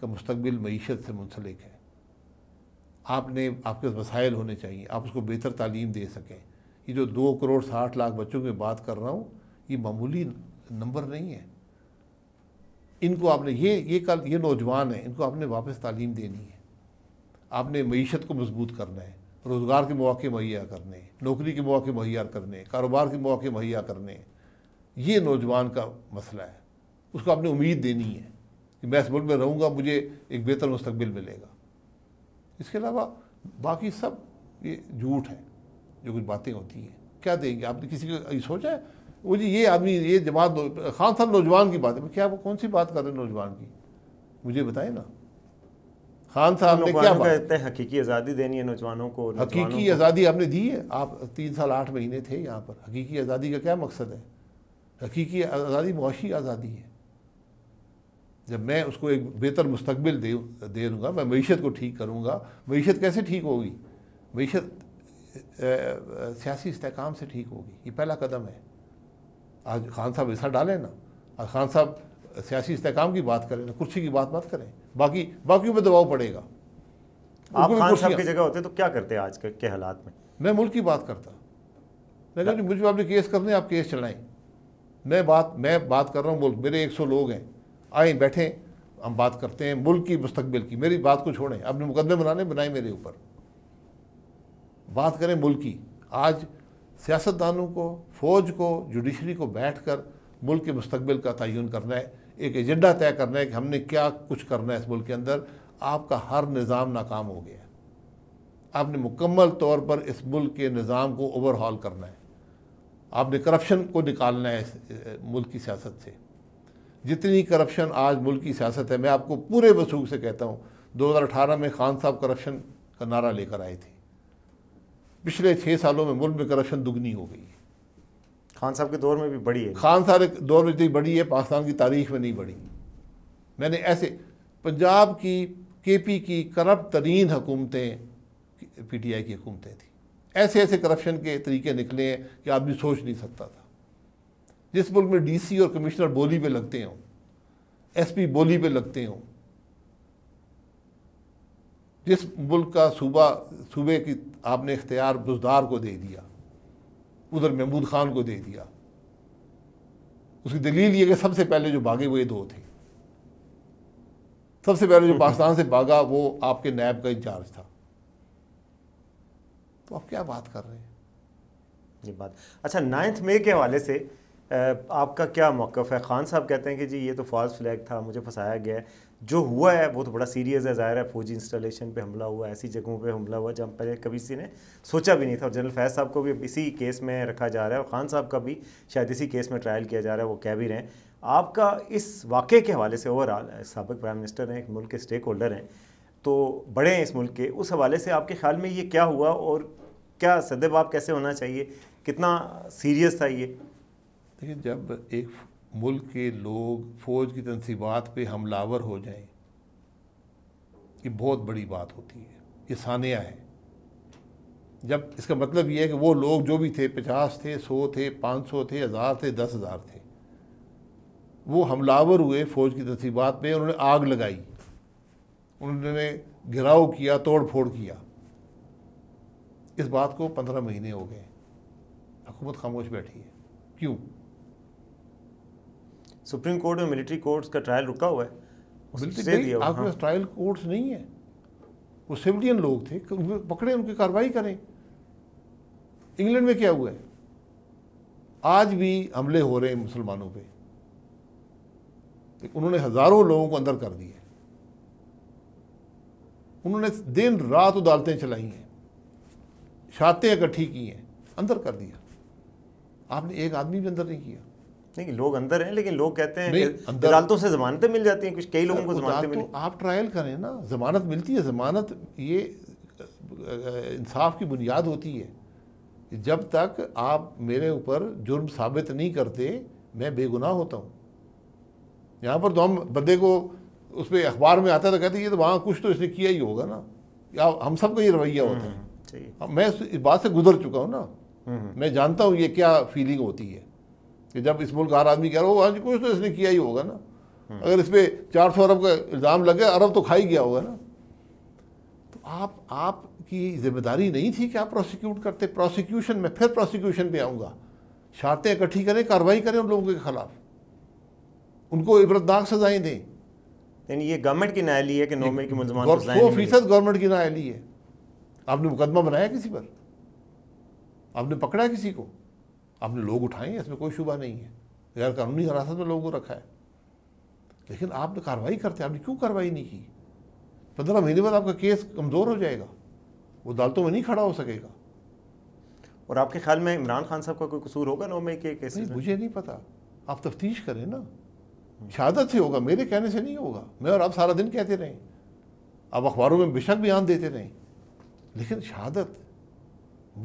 Speaker 2: का मुस्तबिल मीशत से मुंसलिक है आपने आपके वसाइल होने चाहिए आप उसको बेहतर तालीम दे सकें ये जो दो करोड़ साठ लाख बच्चों की बात कर रहा हूँ ये मामूली नंबर नहीं है इनको आपने ये ये कल ये नौजवान है इनको आपने वापस तालीम देनी है आपने मीशत को मजबूत करना है रोज़गार के मौके मुहैया करने नौकरी के मौके मुहैया करने कारोबार के मौके मुहैया करने ये नौजवान का मसला है उसको आपने उम्मीद देनी है कि मैं इस मुल्क में रहूँगा मुझे एक बेहतर मुस्तबिल मिलेगा इसके अलावा बाकी सब ये झूठ है जो कुछ बातें होती हैं क्या देंगे आपने किसी को ये सोचा है वो जी ये आदमी ये जमात खान साहब नौजवान की बात है क्या वो कौन सी बात कर रहे हैं नौजवान की मुझे बताए ना खान साहब ने क्या कहते
Speaker 1: हैं हकीकी आज़ादी देनी है नौजवानों को हकीकी
Speaker 2: आज़ादी आपने दी है आप तीन साल आठ महीने थे यहाँ पर हकीकी आज़ादी का क्या मकसद है हकीकी आज़ादी मुशी आज़ादी है जब मैं उसको एक बेहतर मुस्तबिल दे दे दूँगा मैं मीशत को ठीक करूँगा मीशत कैसे ठीक होगी मीशत सियासी इसकाम से ठीक होगी ये पहला कदम है आज खान साहब ऐसा डालें ना आज खान साहब सियासी इसकाम की बात करें ना कुर्सी की बात मत करें बाकी बाकी पर दबाव पड़ेगा आप खान साहब की जगह होते तो क्या करते आज के, के हालात में मैं मुल्क की बात करता मैं कहूँ मुझे आपने केस करने आप केस चलाएं मैं बात मैं बात कर रहा हूँ मुल्क मेरे एक सौ लोग हैं आए बैठें हम बात करते हैं मुल्क की मुस्तबिल की मेरी बात को छोड़ें अपने मुकदमे बनाने बनाए मेरे ऊपर बात करें मुल्क की आज सियासतदानों को फौज को जुडिशरी को बैठ कर मुल्क के मुस्तबिल का तयन करना है एक एजेंडा तय करना है कि हमने क्या कुछ करना है इस मुल्क के अंदर आपका हर निज़ाम नाकाम हो गया आपने मुकम्मल तौर पर इस मुल्क के निज़ाम को ओवरहॉल करना है आपने करप्शन को निकालना है इस मुल्क की सियासत से जितनी करप्शन आज मुल्क की सियासत है मैं आपको पूरे वसूख से कहता हूँ 2018 में खान साहब करप्शन का नारा लेकर आए थे पिछले छः सालों में मुल्क में करप्शन दुगनी हो गई है खान साहब के दौर में भी बड़ी है खान साहब के दौर में जितनी बड़ी है पाकिस्तान की तारीख में नहीं बड़ी मैंने ऐसे पंजाब की के पी की करप्ट तरीन हुकूमतें पी टी आई की हुकूमतें थी ऐसे ऐसे करप्शन के तरीके निकले हैं कि आदमी सोच नहीं सकता था जिस मुल्क में डी सी और कमिश्नर बोली पे लगते हों एस पी बोली पे लगते हों जिस मुल्क का सूबा सूबे की आपने इख्तियार बुजदार को दे दिया उधर महमूद खान को दे दिया उसकी दलील ये कि सबसे पहले जो भागे वो ये दो थे सबसे पहले जो हम्म। पाकिस्तान से भागा वो आपके नैब का इंचार्ज था तो आप क्या बात कर रहे हैं
Speaker 1: ये बात अच्छा नाइन्थ मे के हवाले से आपका क्या मौक़ है ख़ान साहब कहते हैं कि जी ये तो फॉल्स फ्लैग था मुझे फंसाया गया है जो हुआ है बहुत तो बड़ा सीरियस है ज़ाहिर है फौजी इंस्टॉलेशन पे हमला हुआ ऐसी जगहों पे हमला हुआ जहाँ पहले कभी किसी ने सोचा भी नहीं था और जनरल फैज साहब को भी इसी केस में रखा जा रहा है और खान साहब का भी शायद इसी केस में ट्रायल किया जा रहा है वो कह भी रहे हैं आपका इस वाक़े के हवाले से ओवरऑल सबक प्राइम मिनिस्टर हैं एक मुल्क के स्टेक होल्डर हैं तो बड़े हैं इस मुल्क के उस हवाले से आपके ख्याल में ये क्या हुआ और क्या सदबाब कैसे होना चाहिए कितना सीरियस था ये
Speaker 2: देखिए जब एक मुल्क के लोग फ़ौज की तनसीबात पे हमलावर हो जाएं ये बहुत बड़ी बात होती है ये सानिया है जब इसका मतलब ये है कि वो लोग जो भी थे पचास थे सौ थे पाँच सौ थे हज़ार थे दस हज़ार थे वो हमलावर हुए फ़ौज की तनसीबात पे उन्होंने आग लगाई उन्होंने घिराव किया तोड़ फोड़ किया इस बात को पंद्रह महीने हो गए हुकूमत खामोश बैठी है क्यों सुप्रीम कोर्ट में मिलिट्री कोर्ट्स का ट्रायल रुका हुआ है
Speaker 1: आपके पास
Speaker 2: ट्रायल कोर्ट्स नहीं है वो सिविलियन लोग थे पकड़े उनकी कार्रवाई करें इंग्लैंड में क्या हुआ है आज भी हमले हो रहे हैं मुसलमानों पे उन्होंने हजारों लोगों को अंदर कर दिया उन्होंने दिन रात अदालतें चलाई हैं शातें इकट्ठी की हैं अंदर कर दिया आपने एक आदमी भी अंदर नहीं किया
Speaker 1: नहीं लोग अंदर हैं लेकिन लोग कहते हैं अदालतों से जमानतें मिल जाती हैं कुछ कई लोगों को जमानतें मिली आप
Speaker 2: ट्रायल करें ना जमानत मिलती है जमानत ये इंसाफ की बुनियाद होती है जब तक आप मेरे ऊपर जुर्म साबित नहीं करते मैं बेगुनाह होता हूँ यहाँ पर तो हम बंदे को उस पर अखबार में आता तो कहते हैं ये तो वहाँ कुछ तो इसने किया ही होगा ना या हम सब का ये रवैया होता है हम्म, मैं इस बात से गुजर चुका हूँ ना हम्म, हम्म। मैं जानता हूँ ये क्या फीलिंग होती है कि जब इस मुल्क हर आदमी कह रहा हो हाँ जी कुछ तो इसने किया ही होगा ना अगर इस पर चार सौ अरब का इल्ज़ाम लगे अरब तो खा ही गया होगा ना तो आप आपकी जिम्मेदारी नहीं थी कि आप प्रोसिक्यूट करते प्रोसिक्यूशन में फिर प्रोसिक्यूशन पे आऊँगा शरातें इकट्ठी करें कार्रवाई करें उन लोगों के खिलाफ उनको इबरतनाक सजाएं दें यानी ये गवर्नमेंट की नायली है कि नॉर्मल की सौ फीसद गवर्नमेंट की नायली है आपने मुकदमा बनाया किसी पर आपने पकड़ा किसी को आपने लोग उठाए इसमें कोई शुबा नहीं है गैर कानूनी हिरासत में लोगों को रखा है लेकिन आपने कार्रवाई करते आपने क्यों कार्रवाई नहीं की पंद्रह महीने बाद आपका केस कमज़ोर हो जाएगा वो अदालतों में नहीं खड़ा हो सकेगा और आपके ख्याल में इमरान खान साहब का कोई कसूर होगा नौ मई के केस नहीं, मुझे नहीं पता आप तफ्तीश करें ना शहादत से होगा मेरे कहने से नहीं होगा मैं और आप सारा दिन कहते रहें आप अखबारों में बेशक बयान देते रहें लेकिन शहादत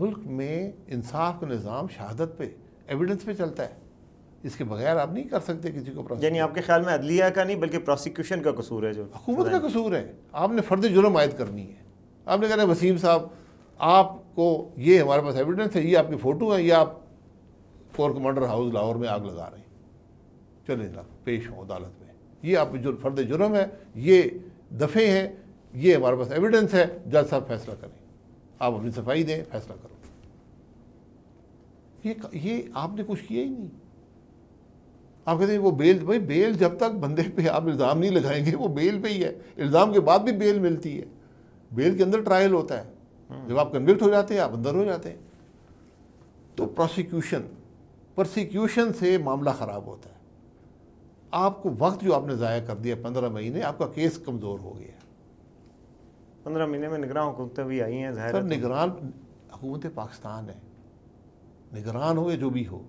Speaker 2: मुल्क में इंसाफ का निज़ाम शहादत पे एविडेंस पे चलता है इसके बगैर आप नहीं कर सकते किसी को यानी आपके ख्याल में अदलिया का नहीं बल्कि प्रोसिक्यूशन का कसूर है जो हुकूमत का कसूर है आपने फ़र्द जुर्म आयद करनी है आपने कहना वसीम साहब आपको ये हमारे पास एविडेंस है ये आपकी फ़ोटो है ये आप कोर कमांडर हाउस लाहौर में आग लगा रहे हैं चले जनाब पेश हों अदालत में ये आप फर्द जुर्म है ये दफ़े हैं ये हमारे पास एविडेंस है जज साहब फैसला करें आप अपनी सफाई दें फैसला करो ये ये आपने कुछ किया ही नहीं आप कहते हैं वो बेल भाई बेल जब तक बंदे पे आप इल्ज़ाम नहीं लगाएंगे वो बेल पे ही है इल्ज़ाम के बाद भी बेल मिलती है बेल के अंदर ट्रायल होता है हम्म। जब आप कन्विक्ट हो जाते हैं आप अंदर हो जाते हैं तो प्रोसिक्यूशन प्रोसिक्यूशन से मामला ख़राब होता है आपको वक्त जो आपने ज़ाया कर दिया पंद्रह महीने आपका केस कमज़ोर हो गया
Speaker 1: पंद्रह महीने में निगरान हुकूमतें भी आई
Speaker 2: हैं सर तो- निगरान हुकूमत पाकिस्तान है निगरान हो या जो भी हो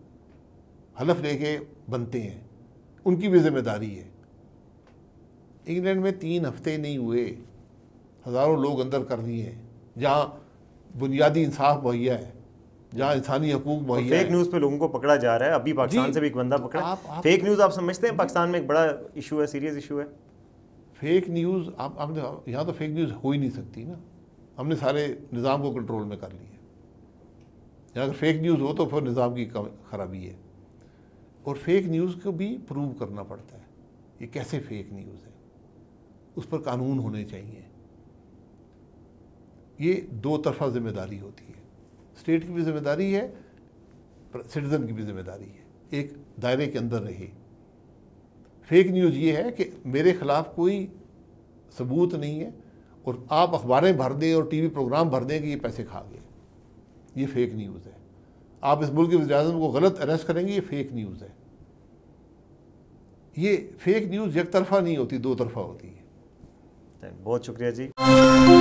Speaker 2: हलफ लेके बनते हैं उनकी भी जिम्मेदारी है इंग्लैंड में तीन हफ्ते नहीं हुए हज़ारों लोग अंदर कर रही हैं जहाँ बुनियादी इंसाफ मुहैया है जहाँ इंसानी हकूक मुहैया फेक न्यूज़ पे लोगों को पकड़ा जा
Speaker 1: रहा है अभी पाकिस्तान से भी एक बंदा पकड़ा आप, आप, फेक
Speaker 2: न्यूज़ आप समझते हैं पाकिस्तान में एक बड़ा इशू है सीरियस इशू है फेक न्यूज़ आप आपने यहाँ तो फेक न्यूज़ हो ही नहीं सकती ना हमने सारे निज़ाम को कंट्रोल में कर लिया यहाँ अगर फेक न्यूज़ हो तो फिर निज़ाम की खराबी है और फेक न्यूज़ को भी प्रूव करना पड़ता है ये कैसे फेक न्यूज़ है उस पर कानून होने चाहिए ये दो तरफा जिम्मेदारी होती है स्टेट की भी जिम्मेदारी है सिटीज़न की भी जिम्मेदारी है एक दायरे के अंदर रहे फेक न्यूज़ ये है कि मेरे खिलाफ कोई सबूत नहीं है और आप अखबारें भर दें और टीवी प्रोग्राम भर दें कि ये पैसे खा गए ये फेक न्यूज़ है आप इस मुल्क के वजम को गलत अरेस्ट करेंगे ये फेक न्यूज़ है ये फेक न्यूज़ एक तरफा नहीं होती दो तरफा होती है बहुत शुक्रिया जी